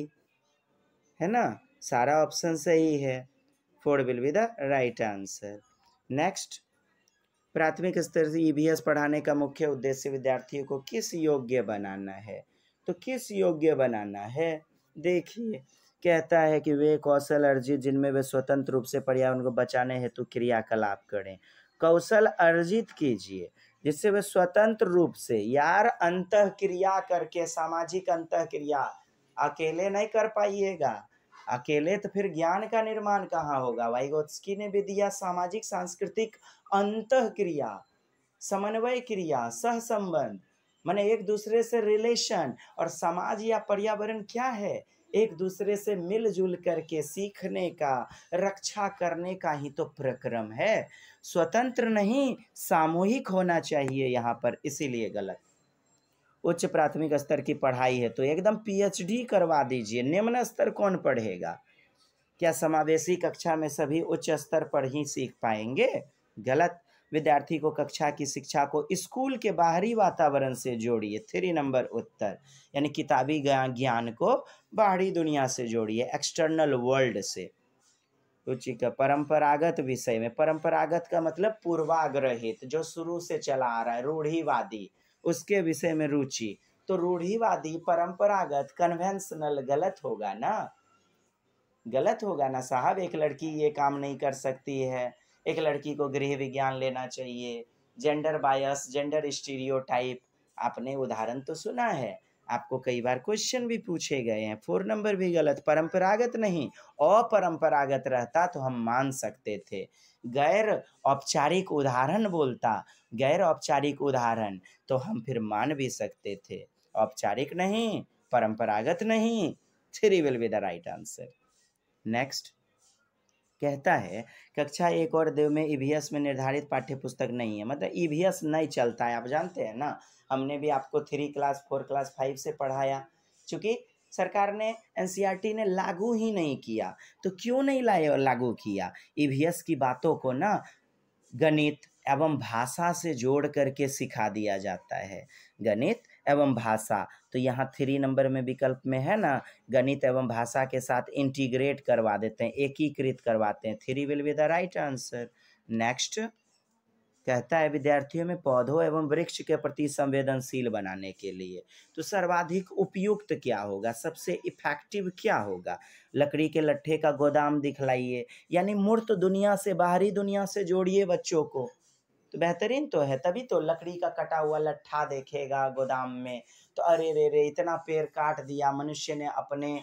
है ना सारा ऑप्शन सही है four will be the right answer next प्राथमिक स्तर से ई e पढ़ाने का मुख्य उद्देश्य विद्यार्थियों को किस योग्य बनाना है तो किस योग्य बनाना है देखिए कहता है कि वे कौशल अर्जित जिनमें वे स्वतंत्र रूप से पर्यावरण को बचाने हेतु क्रियाकलाप करें कौशल अर्जित कीजिए जिससे वे स्वतंत्र रूप से यार अंत क्रिया करके सामाजिक अंत क्रिया अकेले नहीं कर पाइएगा अकेले तो फिर ज्ञान का निर्माण कहाँ होगा वाइगोत्स्की ने भी दिया सामाजिक सांस्कृतिक अंत क्रिया समन्वय क्रिया सहसंबंध मैंने एक दूसरे से रिलेशन और समाज या पर्यावरण क्या है एक दूसरे से मिलजुल करके सीखने का रक्षा करने का ही तो प्रक्रम है स्वतंत्र नहीं सामूहिक होना चाहिए यहाँ पर इसीलिए गलत उच्च प्राथमिक स्तर की पढ़ाई है तो एकदम पीएचडी करवा दीजिए निम्न स्तर कौन पढ़ेगा क्या समावेशी कक्षा में सभी उच्च स्तर पर ही सीख पाएंगे गलत विद्यार्थी को कक्षा की शिक्षा को स्कूल के बाहरी वातावरण से जोड़िए थ्री नंबर उत्तर यानी किताबी ज्ञान को बाहरी दुनिया से जोड़िए एक्सटर्नल वर्ल्ड से रुचि का परंपरागत विषय में परंपरागत का मतलब पूर्वाग्रहित जो शुरू से चला आ रहा है रूढ़िवादी उसके विषय में रुचि तो रूढ़िवादी परंपरागत कन्वेंशनल गलत होगा ना गलत होगा ना साहब एक लड़की ये काम नहीं कर सकती है एक लड़की को गृह विज्ञान लेना चाहिए जेंडर बायस जेंडर स्टीरियोटाइप आपने उदाहरण तो सुना है आपको कई बार क्वेश्चन भी पूछे गए हैं फोर नंबर भी गलत परंपरागत नहीं अपरंपरागत रहता तो हम मान सकते थे गैर औपचारिक उदाहरण बोलता गैर औपचारिक उदाहरण तो हम फिर मान भी सकते थे औपचारिक नहीं परंपरागत नहीं three will be the right answer next कहता है कक्षा एक और देव में ईवीएस e में निर्धारित पाठ्य पुस्तक नहीं है मतलब ईवीएस e नहीं चलता है आप जानते हैं ना हमने भी आपको three class four class five से पढ़ाया चूँकि सरकार ने एन e ने लागू ही नहीं किया तो क्यों नहीं लाए लागू किया ई e की बातों को ना गणित एवं भाषा से जोड़ करके सिखा दिया जाता है गणित एवं भाषा तो यहाँ थ्री नंबर में विकल्प में है ना गणित एवं भाषा के साथ इंटीग्रेट करवा देते हैं एकीकृत करवाते हैं three will be the right answer next कहता है विद्यार्थियों में पौधों एवं वृक्ष के प्रति संवेदनशील बनाने के लिए तो सर्वाधिक उपयुक्त क्या होगा सबसे इफेक्टिव क्या होगा लकड़ी के लट्ठे का गोदाम दिखलाइए यानी मूर्त दुनिया से बाहरी दुनिया से जोड़िए बच्चों को तो बेहतरीन तो है तभी तो लकड़ी का कटा हुआ लट्ठा देखेगा गोदाम में तो अरे रे रे इतना पेड़ काट दिया मनुष्य ने अपने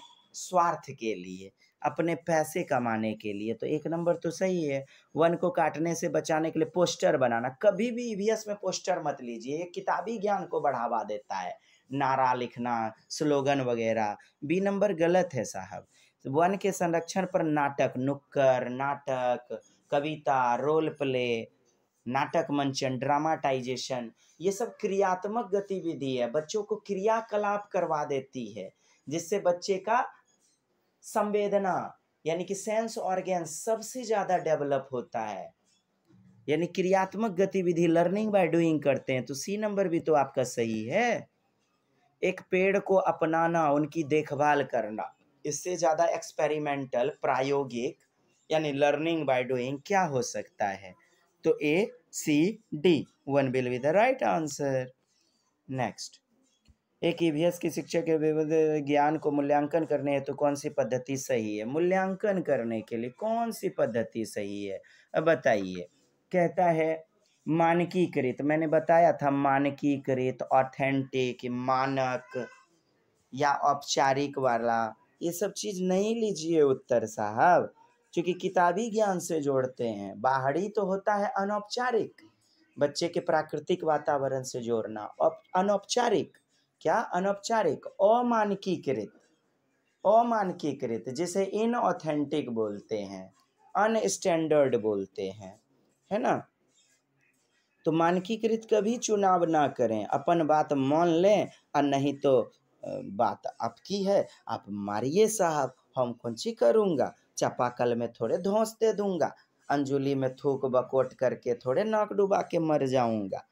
स्वार्थ के लिए अपने पैसे कमाने के लिए तो एक नंबर तो सही है वन को काटने से बचाने के लिए पोस्टर बनाना कभी भी ईवीएस e में पोस्टर मत लीजिए ये किताबी ज्ञान को बढ़ावा देता है नारा लिखना स्लोगन वगैरह बी नंबर गलत है साहब वन के संरक्षण पर नाटक नुक्कर नाटक कविता रोल प्ले नाटक मंचन ड्रामाटाइजेशन ये सब क्रियात्मक गतिविधि है बच्चों को क्रियाकलाप करवा देती है जिससे बच्चे का संवेदना यानी कि सेंस ऑर्गेन सबसे ज़्यादा डेवलप होता है यानी क्रियात्मक गतिविधि लर्निंग बाय डूइंग करते हैं तो सी नंबर भी तो आपका सही है एक पेड़ को अपनाना उनकी देखभाल करना इससे ज़्यादा एक्सपेरिमेंटल प्रायोगिक यानी लर्निंग बाय डूइंग क्या हो सकता है तो A C D one will be the right answer next एक एस e की शिक्षा के विविध ज्ञान को मूल्यांकन करने हेतु तो कौन सी पद्धति सही है मूल्यांकन करने के लिए कौन सी पद्धति सही है अब बताइए कहता है मानकीकृत मैंने बताया था मानकीकृत ऑथेंटिक मानक या औपचारिक वाला ये सब चीज़ नहीं लीजिए उत्तर साहब क्योंकि किताबी ज्ञान से जोड़ते हैं बाहरी तो होता है अनौपचारिक बच्चे के प्राकृतिक वातावरण से जोड़ना अनौपचारिक क्या अनौपचारिक अमानकीकृत अमानकीकृत जिसे इनऑथेंटिक बोलते हैं अनस्टैंडर्ड बोलते हैं है ना तो मानकीकृत कभी चुनाव ना करें अपन बात मान लें और नहीं तो बात आपकी है आप मारिए साहब हम कौन सी करूँगा चापाकल में थोड़े धोस दे दूंगा अंजुली में थूक बकोट करके थोड़े नाक डुबा के मर जाऊंगा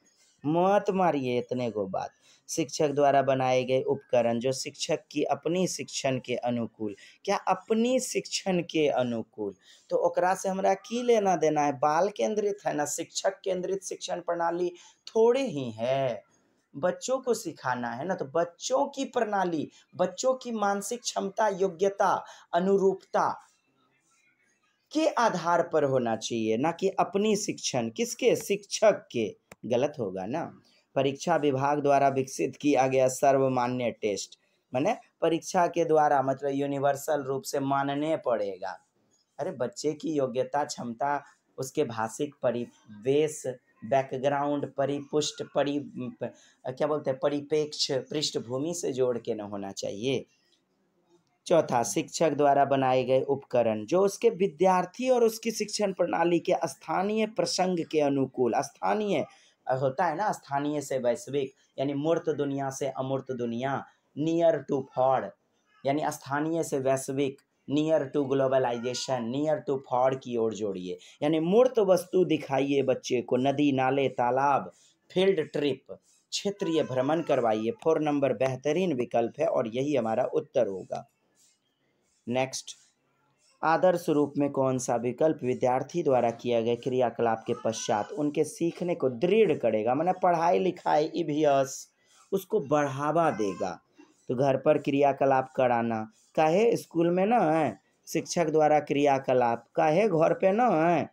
मत मारिए इतने को बात शिक्षक द्वारा बनाए गए उपकरण जो शिक्षक की अपनी शिक्षण के अनुकूल क्या अपनी शिक्षण के अनुकूल तो ओकरा से हमरा की लेना देना है बाल केंद्रित है ना शिक्षक केंद्रित शिक्षण प्रणाली थोड़े ही है बच्चों को सिखाना है ना तो बच्चों की प्रणाली बच्चों की मानसिक क्षमता योग्यता अनुरूपता के आधार पर होना चाहिए ना कि अपनी शिक्षण किसके शिक्षक के गलत होगा ना परीक्षा विभाग द्वारा विकसित किया गया सर्वमान्य टेस्ट मैंने परीक्षा के द्वारा मतलब यूनिवर्सल रूप से मानने पड़ेगा अरे बच्चे की योग्यता क्षमता उसके भाषिक परिवेश बैकग्राउंड परिपुष्ट परि क्या बोलते हैं परिपेक्ष पृष्ठभूमि से जोड़ के न होना चाहिए चौथा शिक्षक द्वारा बनाए गए उपकरण जो उसके विद्यार्थी और उसकी शिक्षण प्रणाली के स्थानीय प्रसंग के अनुकूल स्थानीय होता है ना स्थानीय से वैश्विक यानी मूर्त दुनिया से अमूर्त दुनिया नियर टू फॉर यानी स्थानीय से वैश्विक near to globalisation near to far की ओर जोड़िए यानी मूर्त वस्तु दिखाइए बच्चे को नदी नाले तालाब फील्ड ट्रिप क्षेत्रीय भ्रमण करवाइए फोर नंबर बेहतरीन विकल्प है और यही हमारा उत्तर होगा नेक्स्ट आदर्श रूप में कौन सा विकल्प विद्यार्थी द्वारा किया गया क्रियाकलाप के पश्चात उनके सीखने को दृढ़ करेगा मैंने पढ़ाई लिखाई इभियस उसको बढ़ावा देगा तो घर पर क्रियाकलाप कराना काहे स्कूल में ना है शिक्षक द्वारा क्रियाकलाप काहे घर पे ना है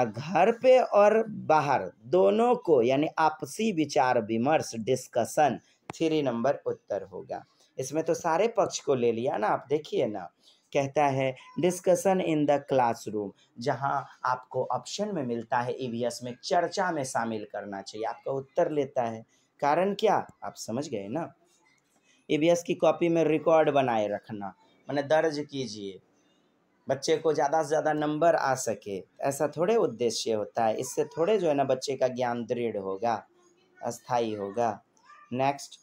और घर पे और बाहर दोनों को यानी आपसी विचार विमर्श डिस्कशन थ्री नंबर उत्तर होगा इसमें तो सारे पक्ष को ले लिया ना आप देखिए ना कहता है डिस्कशन इन द क्लासरूम जहां आपको ऑप्शन में मिलता है ईवीएस में चर्चा में शामिल करना चाहिए आपका उत्तर लेता है कारण क्या आप समझ गए ना ईवीएस की कॉपी में रिकॉर्ड बनाए रखना मैंने दर्ज कीजिए बच्चे को ज़्यादा से ज़्यादा नंबर आ सके ऐसा थोड़े उद्देश्य होता है इससे थोड़े जो है ना बच्चे का ज्ञान दृढ़ होगा अस्थाई होगा नेक्स्ट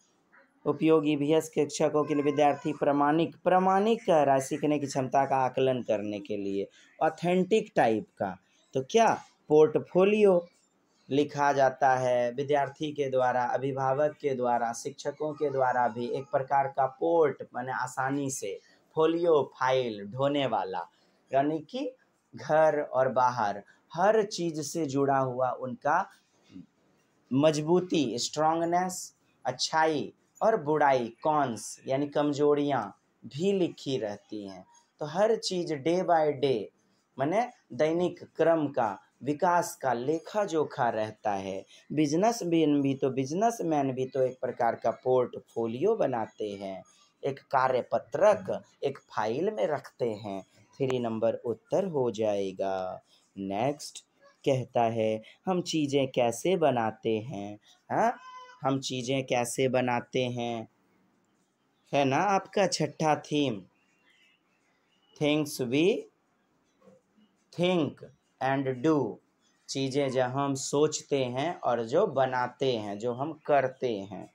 उपयोगी भी है शिक्षकों के लिए विद्यार्थी प्रमाणिक प्रमाणिक रहा है सीखने की क्षमता का आकलन करने के लिए ऑथेंटिक टाइप का तो क्या पोर्टफोलियो लिखा जाता है विद्यार्थी के द्वारा अभिभावक के द्वारा शिक्षकों के द्वारा भी एक प्रकार का पोर्ट मैंने आसानी से फोलियो फाइल ढोने वाला यानी कि घर और बाहर हर चीज़ से जुड़ा हुआ उनका मजबूती स्ट्रांगनेस अच्छाई और बुराई कॉन्स यानी कमजोरियाँ भी लिखी रहती हैं तो हर चीज़ डे बाय डे मैंने दैनिक क्रम का विकास का लेखा जोखा रहता है मैन भी तो बिजनेस मैन भी तो एक प्रकार का पोर्टफोलियो बनाते हैं एक कार्यपत्रक एक फाइल में रखते हैं थ्री नंबर उत्तर हो जाएगा नेक्स्ट कहता है हम चीज़ें कैसे बनाते हैं हाँ हम चीज़ें कैसे बनाते हैं है ना आपका छठा theme things we think and do चीज़ें जो हम सोचते हैं और जो बनाते हैं जो हम करते हैं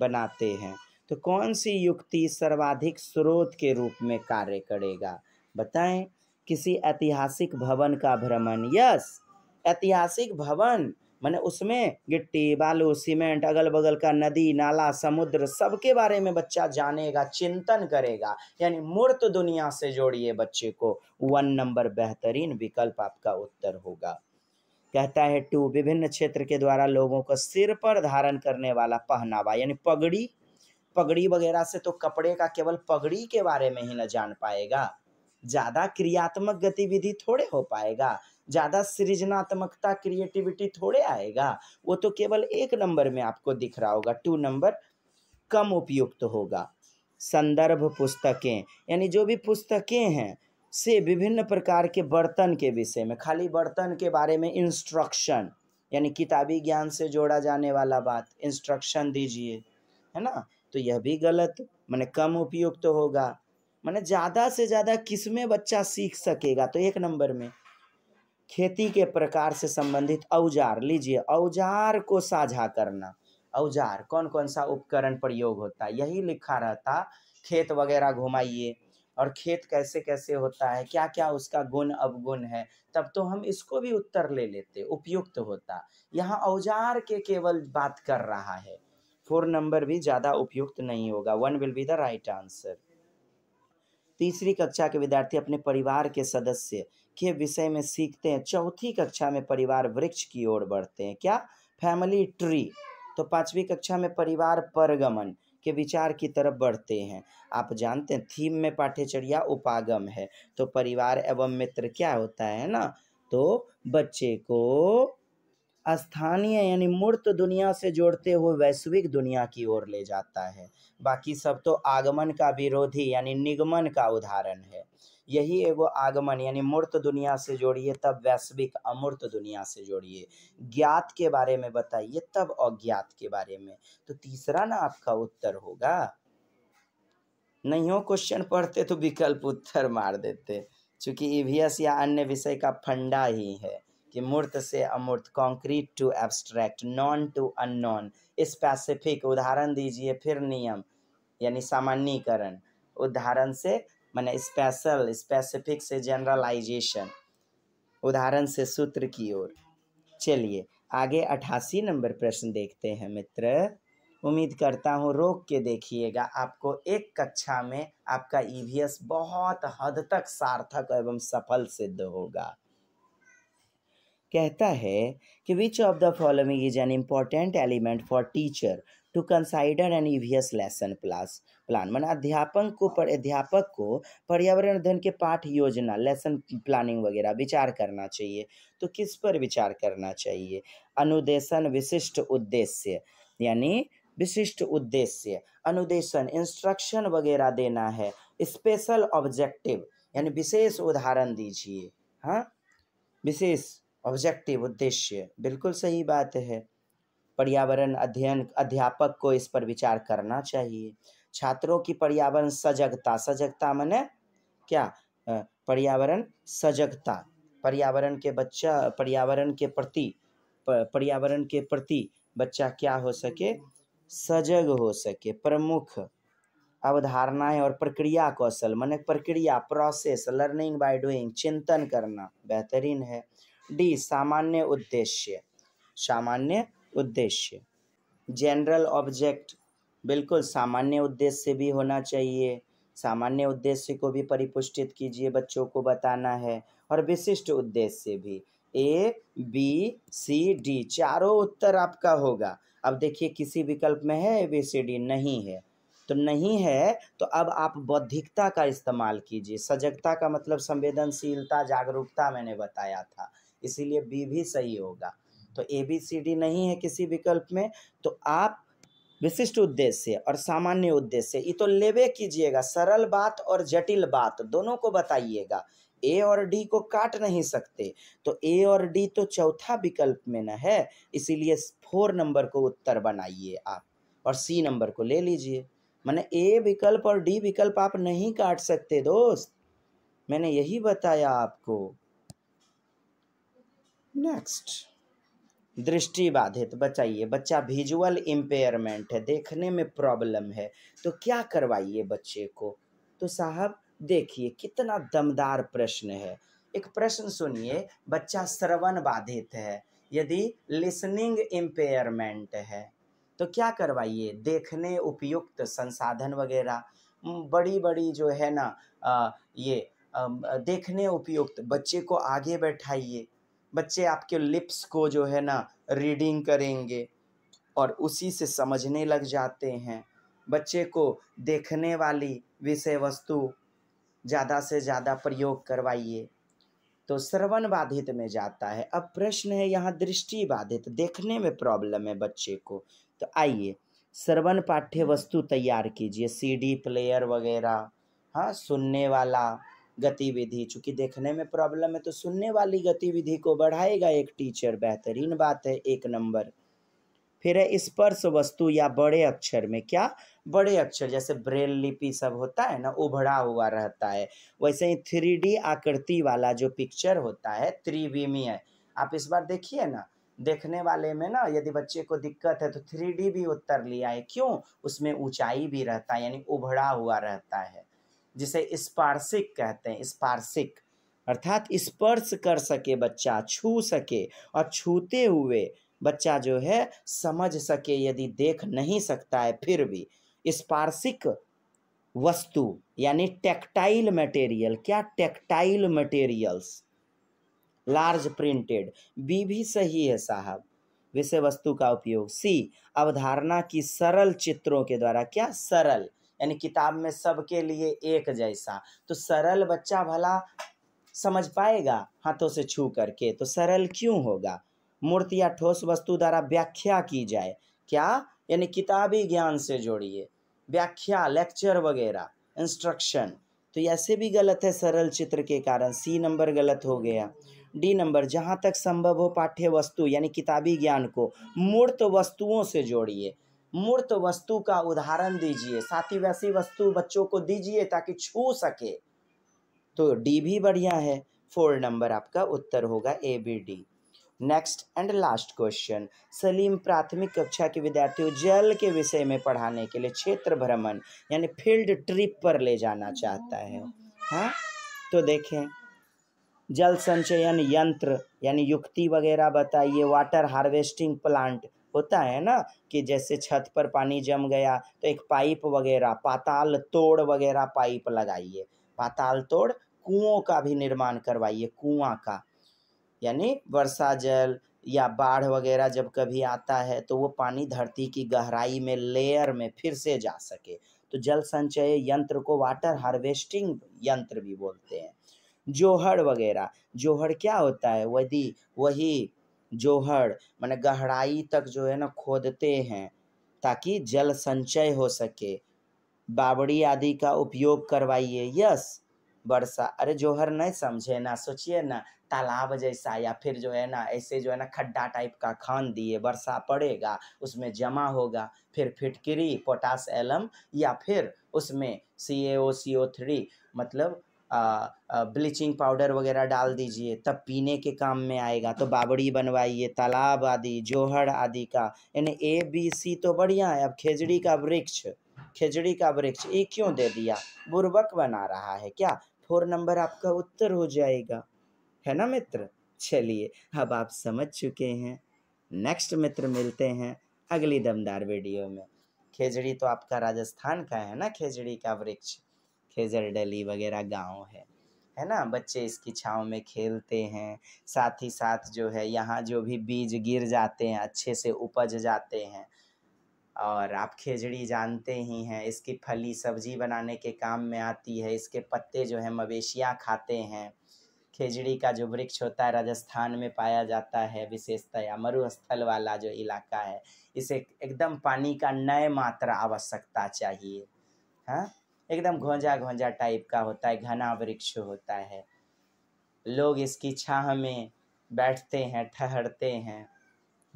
बनाते हैं तो कौन सी युक्ति सर्वाधिक स्रोत के रूप में कार्य करेगा बताएं किसी ऐतिहासिक भवन का भ्रमण यस ऐतिहासिक भवन मैंने उसमें गिट्टी बालू सीमेंट अगल बगल का नदी नाला समुद्र सबके बारे में बच्चा जानेगा चिंतन करेगा यानी मूर्त दुनिया से जोड़िए बच्चे को वन नंबर बेहतरीन विकल्प आपका उत्तर होगा कहता है टू विभिन्न क्षेत्र के द्वारा लोगों को सिर पर धारण करने वाला पहनावा यानी पगड़ी पगड़ी वगैरह से तो कपड़े का केवल पगड़ी के बारे में ही न जान पाएगा ज़्यादा क्रियात्मक गतिविधि थोड़े हो पाएगा ज़्यादा सृजनात्मकता क्रिएटिविटी थोड़े आएगा वो तो केवल एक नंबर में आपको दिख रहा होगा टू नंबर कम उपयुक्त तो होगा संदर्भ पुस्तकें यानी जो भी पुस्तकें हैं से विभिन्न प्रकार के बर्तन के विषय में खाली बर्तन के बारे में इंस्ट्रक्शन यानी किताबी ज्ञान से जोड़ा जाने वाला बात इंस्ट्रक्शन दीजिए है ना तो यह भी गलत मैंने कम उपयुक्त तो होगा मैंने ज़्यादा से ज़्यादा किस में बच्चा सीख सकेगा तो एक नंबर में खेती के प्रकार से संबंधित औजार लीजिए औजार को साझा करना औजार कौन कौन सा उपकरण प्रयोग होता है यही लिखा रहता खेत वगैरह घुमाइए और खेत कैसे कैसे होता है क्या क्या उसका गुण अवगुण है तब तो हम इसको भी उत्तर ले लेते उपयुक्त होता यहाँ औजार के केवल बात कर रहा है फोर नंबर भी ज़्यादा उपयुक्त नहीं होगा one will be the right answer तीसरी कक्षा के विद्यार्थी अपने परिवार के सदस्य के विषय में सीखते हैं चौथी कक्षा में परिवार वृक्ष की ओर बढ़ते हैं क्या फैमिली ट्री तो पांचवी कक्षा में परिवार परगमन के विचार की तरफ बढ़ते हैं आप जानते हैं थीम में पाठ्यचर्या उपागम है तो परिवार एवं मित्र क्या होता है ना तो बच्चे को स्थानीय यानी मूर्त दुनिया से जोड़ते हुए वैश्विक दुनिया की ओर ले जाता है बाकी सब तो आगमन का विरोधी यानी निगमन का उदाहरण है यही एगो आगमन यानी मूर्त दुनिया से जोड़िए तब वैश्विक अमूर्त दुनिया से जोड़िए ज्ञात के बारे में बताइए तब अज्ञात के बारे में तो तीसरा ना आपका उत्तर होगा नहीं हो क्वेश्चन पढ़ते तो विकल्प उत्तर मार देते चूंकि ईवीएस या अन्य विषय का फंडा ही है कि मूर्त से अमूर्त concrete to abstract known to unknown specific उदाहरण दीजिए फिर नियम यानी सामान्यकरण उदाहरण से मैंने स्पेशल स्पेसिफिक से जनरलाइजेशन उदाहरण से सूत्र की ओर चलिए आगे अठासी नंबर प्रश्न देखते हैं मित्र उम्मीद करता हूँ रोक के देखिएगा आपको एक कक्षा में आपका ई e बहुत हद तक सार्थक एवं सफल सिद्ध होगा कहता है कि which of the following is an important element for teacher to consider an EVS lesson plan plan मैंने अध्यापक को पर अध्यापक को पर्यावरण अध्ययन के पाठ योजना लेसन प्लानिंग वगैरह विचार करना चाहिए तो किस पर विचार करना चाहिए अनुदेशन विशिष्ट उद्देश्य यानी विशिष्ट उद्देश्य अनुदेशन इंस्ट्रक्शन वगैरह देना है स्पेशल ऑब्जेक्टिव यानी विशेष उदाहरण दीजिए हाँ विशेष ऑब्जेक्टिव उद्देश्य बिल्कुल सही बात है पर्यावरण अध्ययन अध्यापक को इस पर विचार करना चाहिए छात्रों की पर्यावरण सजगता सजगता मैंने क्या पर्यावरण सजगता पर्यावरण के बच्चा पर्यावरण के प्रति पर्यावरण के प्रति बच्चा क्या हो सके सजग हो सके प्रमुख अवधारणाएं और प्रक्रिया कौशल मैंने प्रक्रिया प्रोसेस लर्निंग बाय डूइंग चिंतन करना बेहतरीन है डी सामान्य उद्देश्य सामान्य उद्देश्य जनरल ऑब्जेक्ट बिल्कुल सामान्य उद्देश्य भी होना चाहिए सामान्य उद्देश्य को भी परिपुष्टित कीजिए बच्चों को बताना है और विशिष्ट उद्देश्य भी ए बी सी डी चारों उत्तर आपका होगा अब देखिए किसी विकल्प में है ए बी सी डी नहीं है तो नहीं है तो अब आप बौद्धिकता का इस्तेमाल कीजिए सजगता का मतलब संवेदनशीलता जागरूकता मैंने बताया था इसीलिए बी भी सही होगा तो ए बी सी डी नहीं है किसी विकल्प में तो आप विशिष्ट उद्देश्य और सामान्य उद्देश्य ये तो लेवे कीजिएगा सरल बात और जटिल बात दोनों को बताइएगा ए और डी को काट नहीं सकते तो ए और डी तो चौथा विकल्प में ना है इसीलिए फोर नंबर को उत्तर बनाइए आप और सी नंबर को ले लीजिए मैंने ए विकल्प और डी विकल्प आप नहीं काट सकते दोस्त मैंने यही बताया आपको नेक्स्ट दृष्टि बाधित बचाइए बच्चा विजुअल इम्पेयरमेंट है देखने में प्रॉब्लम है तो क्या करवाइए बच्चे को तो साहब देखिए कितना दमदार प्रश्न है एक प्रश्न सुनिए बच्चा श्रवण बाधित है यदि लिसनिंग इम्पेयरमेंट है तो क्या करवाइए देखने उपयुक्त संसाधन वगैरह बड़ी बड़ी जो है ना आ, ये आ, देखने उपयुक्त बच्चे को आगे बैठाइए बच्चे आपके लिप्स को जो है ना रीडिंग करेंगे और उसी से समझने लग जाते हैं बच्चे को देखने वाली विषय वस्तु ज़्यादा से ज़्यादा प्रयोग करवाइए तो श्रवण बाधित में जाता है अब प्रश्न है यहाँ दृष्टि बाधित देखने में प्रॉब्लम है बच्चे को तो आइए श्रवण पाठ्य वस्तु तैयार कीजिए सीडी प्लेयर वगैरह हाँ सुनने वाला गतिविधि चूंकि देखने में प्रॉब्लम है तो सुनने वाली गतिविधि को बढ़ाएगा एक टीचर बेहतरीन बात है एक नंबर फिर है स्पर्श वस्तु या बड़े अक्षर में क्या बड़े अक्षर जैसे ब्रेल लिपि सब होता है ना उभरा हुआ रहता है वैसे ही थ्री आकृति वाला जो पिक्चर होता है त्रिविमी है आप इस बार देखिए ना देखने वाले में ना यदि बच्चे को दिक्कत है तो थ्री भी उत्तर लिया है क्यों उसमें ऊंचाई भी रहता है यानी उभरा हुआ रहता है जिसे स्पार्शिक कहते हैं स्पार्शिक अर्थात स्पर्श कर सके बच्चा छू सके और छूते हुए बच्चा जो है समझ सके यदि देख नहीं सकता है फिर भी स्पार्शिक वस्तु यानी टेक्टाइल मटेरियल क्या tactile materials large printed B भी सही है साहब विषय वस्तु का उपयोग सी अवधारणा की सरल चित्रों के द्वारा क्या सरल यानी किताब में सबके लिए एक जैसा तो सरल बच्चा भला समझ पाएगा हाथों से छू करके तो सरल क्यों होगा मूर्ति या ठोस वस्तु द्वारा व्याख्या की जाए क्या यानी किताबी ज्ञान से जोड़िए व्याख्या लेक्चर वगैरह इंस्ट्रक्शन तो ऐसे भी गलत है सरल चित्र के कारण सी नंबर गलत हो गया डी नंबर जहाँ तक संभव हो पाठ्य वस्तु यानी किताबी ज्ञान को मूर्त वस्तुओं से जोड़िए मूर्त वस्तु का उदाहरण दीजिए साथ ही वैसी वस्तु बच्चों को दीजिए ताकि छू सके तो डी भी बढ़िया है फोर नंबर आपका उत्तर होगा A B D next and last question Salim प्राथमिक कक्षा के विद्यार्थियों जल के विषय में पढ़ाने के लिए क्षेत्र भ्रमण यानी फील्ड ट्रिप पर ले जाना चाहता है हाँ तो देखें जल संचयन यंत्र यानी युक्ति वगैरह बताइए वाटर हार्वेस्टिंग प्लांट होता है ना कि जैसे छत पर पानी जम गया तो एक पाइप वगैरह पाताल तोड़ वगैरह पाइप लगाइए पाताल तोड़ कुओं का भी निर्माण करवाइए कुआं का यानी वर्षा जल या बाढ़ वगैरह जब कभी आता है तो वो पानी धरती की गहराई में लेयर में फिर से जा सके तो जल संचय यंत्र को वाटर हार्वेस्टिंग यंत्र भी बोलते हैं जोहड़ वगैरह जोहड़ क्या होता है वही वही जोहर मैंने गहराई तक जो है ना खोदते हैं ताकि जल संचय हो सके बाबड़ी आदि का उपयोग करवाइए यस वर्षा अरे जोहर नहीं समझे ना सोचिए ना तालाब जैसा या फिर जो है ना ऐसे जो है ना खड्डा टाइप का खान दिए वर्षा पड़ेगा उसमें जमा होगा फिर फिटकरी पोटास एलम या फिर उसमें C A O C O three मतलब ब्लीचिंग पाउडर वगैरह डाल दीजिए तब पीने के काम में आएगा तो बाबड़ी बनवाइए तालाब आदि जोहड़ आदि का यानी ए बी सी तो बढ़िया है अब खेजड़ी का वृक्ष खेजड़ी का वृक्ष ये क्यों दे दिया बुर्बक बना रहा है क्या फोर नंबर आपका उत्तर हो जाएगा है ना मित्र चलिए अब आप समझ चुके हैं नेक्स्ट मित्र मिलते हैं अगली दमदार वीडियो में खेजड़ी तो आपका राजस्थान का है ना खेजड़ी का वृक्ष खेजर डली वगैरह गांव है है ना बच्चे इसकी छाँव में खेलते हैं साथ ही साथ जो है यहाँ जो भी बीज गिर जाते हैं अच्छे से उपज जाते हैं और आप खेजड़ी जानते ही हैं इसकी फली सब्जी बनाने के काम में आती है इसके पत्ते जो है मवेशियाँ खाते हैं खेजड़ी का जो वृक्ष होता है राजस्थान में पाया जाता है विशेषतया मरुस्थल वाला जो इलाका है इसे एकदम पानी का नए मात्रा आवश्यकता चाहिए हाँ एकदम घोंजा घोंजा टाइप का होता है घना वृक्ष होता है लोग इसकी छाह में बैठते हैं ठहरते हैं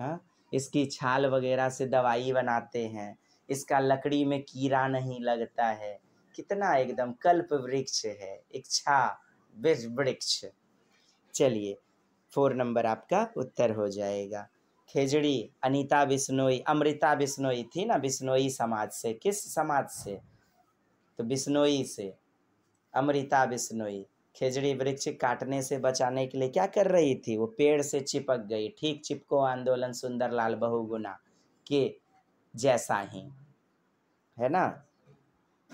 हा? इसकी छाल वगैरह से दवाई बनाते हैं इसका लकड़ी में कीड़ा नहीं लगता है कितना एकदम कल्प वृक्ष है इच्छा वृक्ष चलिए फोर नंबर आपका उत्तर हो जाएगा खेजड़ी अनीता बिश्नोई अमृता बिश्नोई थी ना बिश्नोई समाज से किस समाज से तो बिस्नोई से अमृता बिस्नोई खेजड़ी वृक्ष काटने से बचाने के लिए क्या कर रही थी वो पेड़ से चिपक गई ठीक चिपको आंदोलन सुंदरलाल बहुगुना के जैसा ही है ना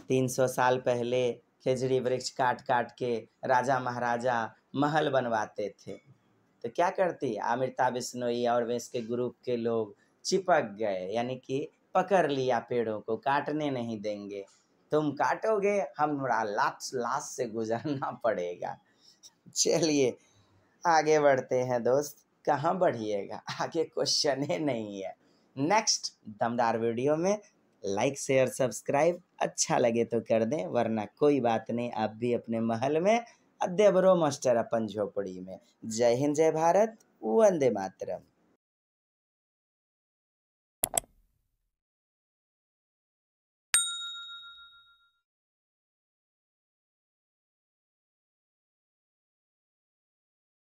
तीन सौ साल पहले खेजड़ी वृक्ष काट काट के राजा महाराजा महल बनवाते थे तो क्या करती अमृता बिश्नोई और इसके ग्रुप के लोग चिपक गए यानी कि पकड़ लिया पेड़ों को काटने नहीं देंगे तुम काटोगे हमारा लाश लाश से गुजरना पड़ेगा चलिए आगे बढ़ते हैं दोस्त कहाँ बढ़िएगा आगे क्वेश्चन ही नहीं है नेक्स्ट दमदार वीडियो में लाइक शेयर सब्सक्राइब अच्छा लगे तो कर दें वरना कोई बात नहीं आप भी अपने महल में अद्य मास्टर अपन झोपड़ी में जय हिंद जय भारत वंदे मातरम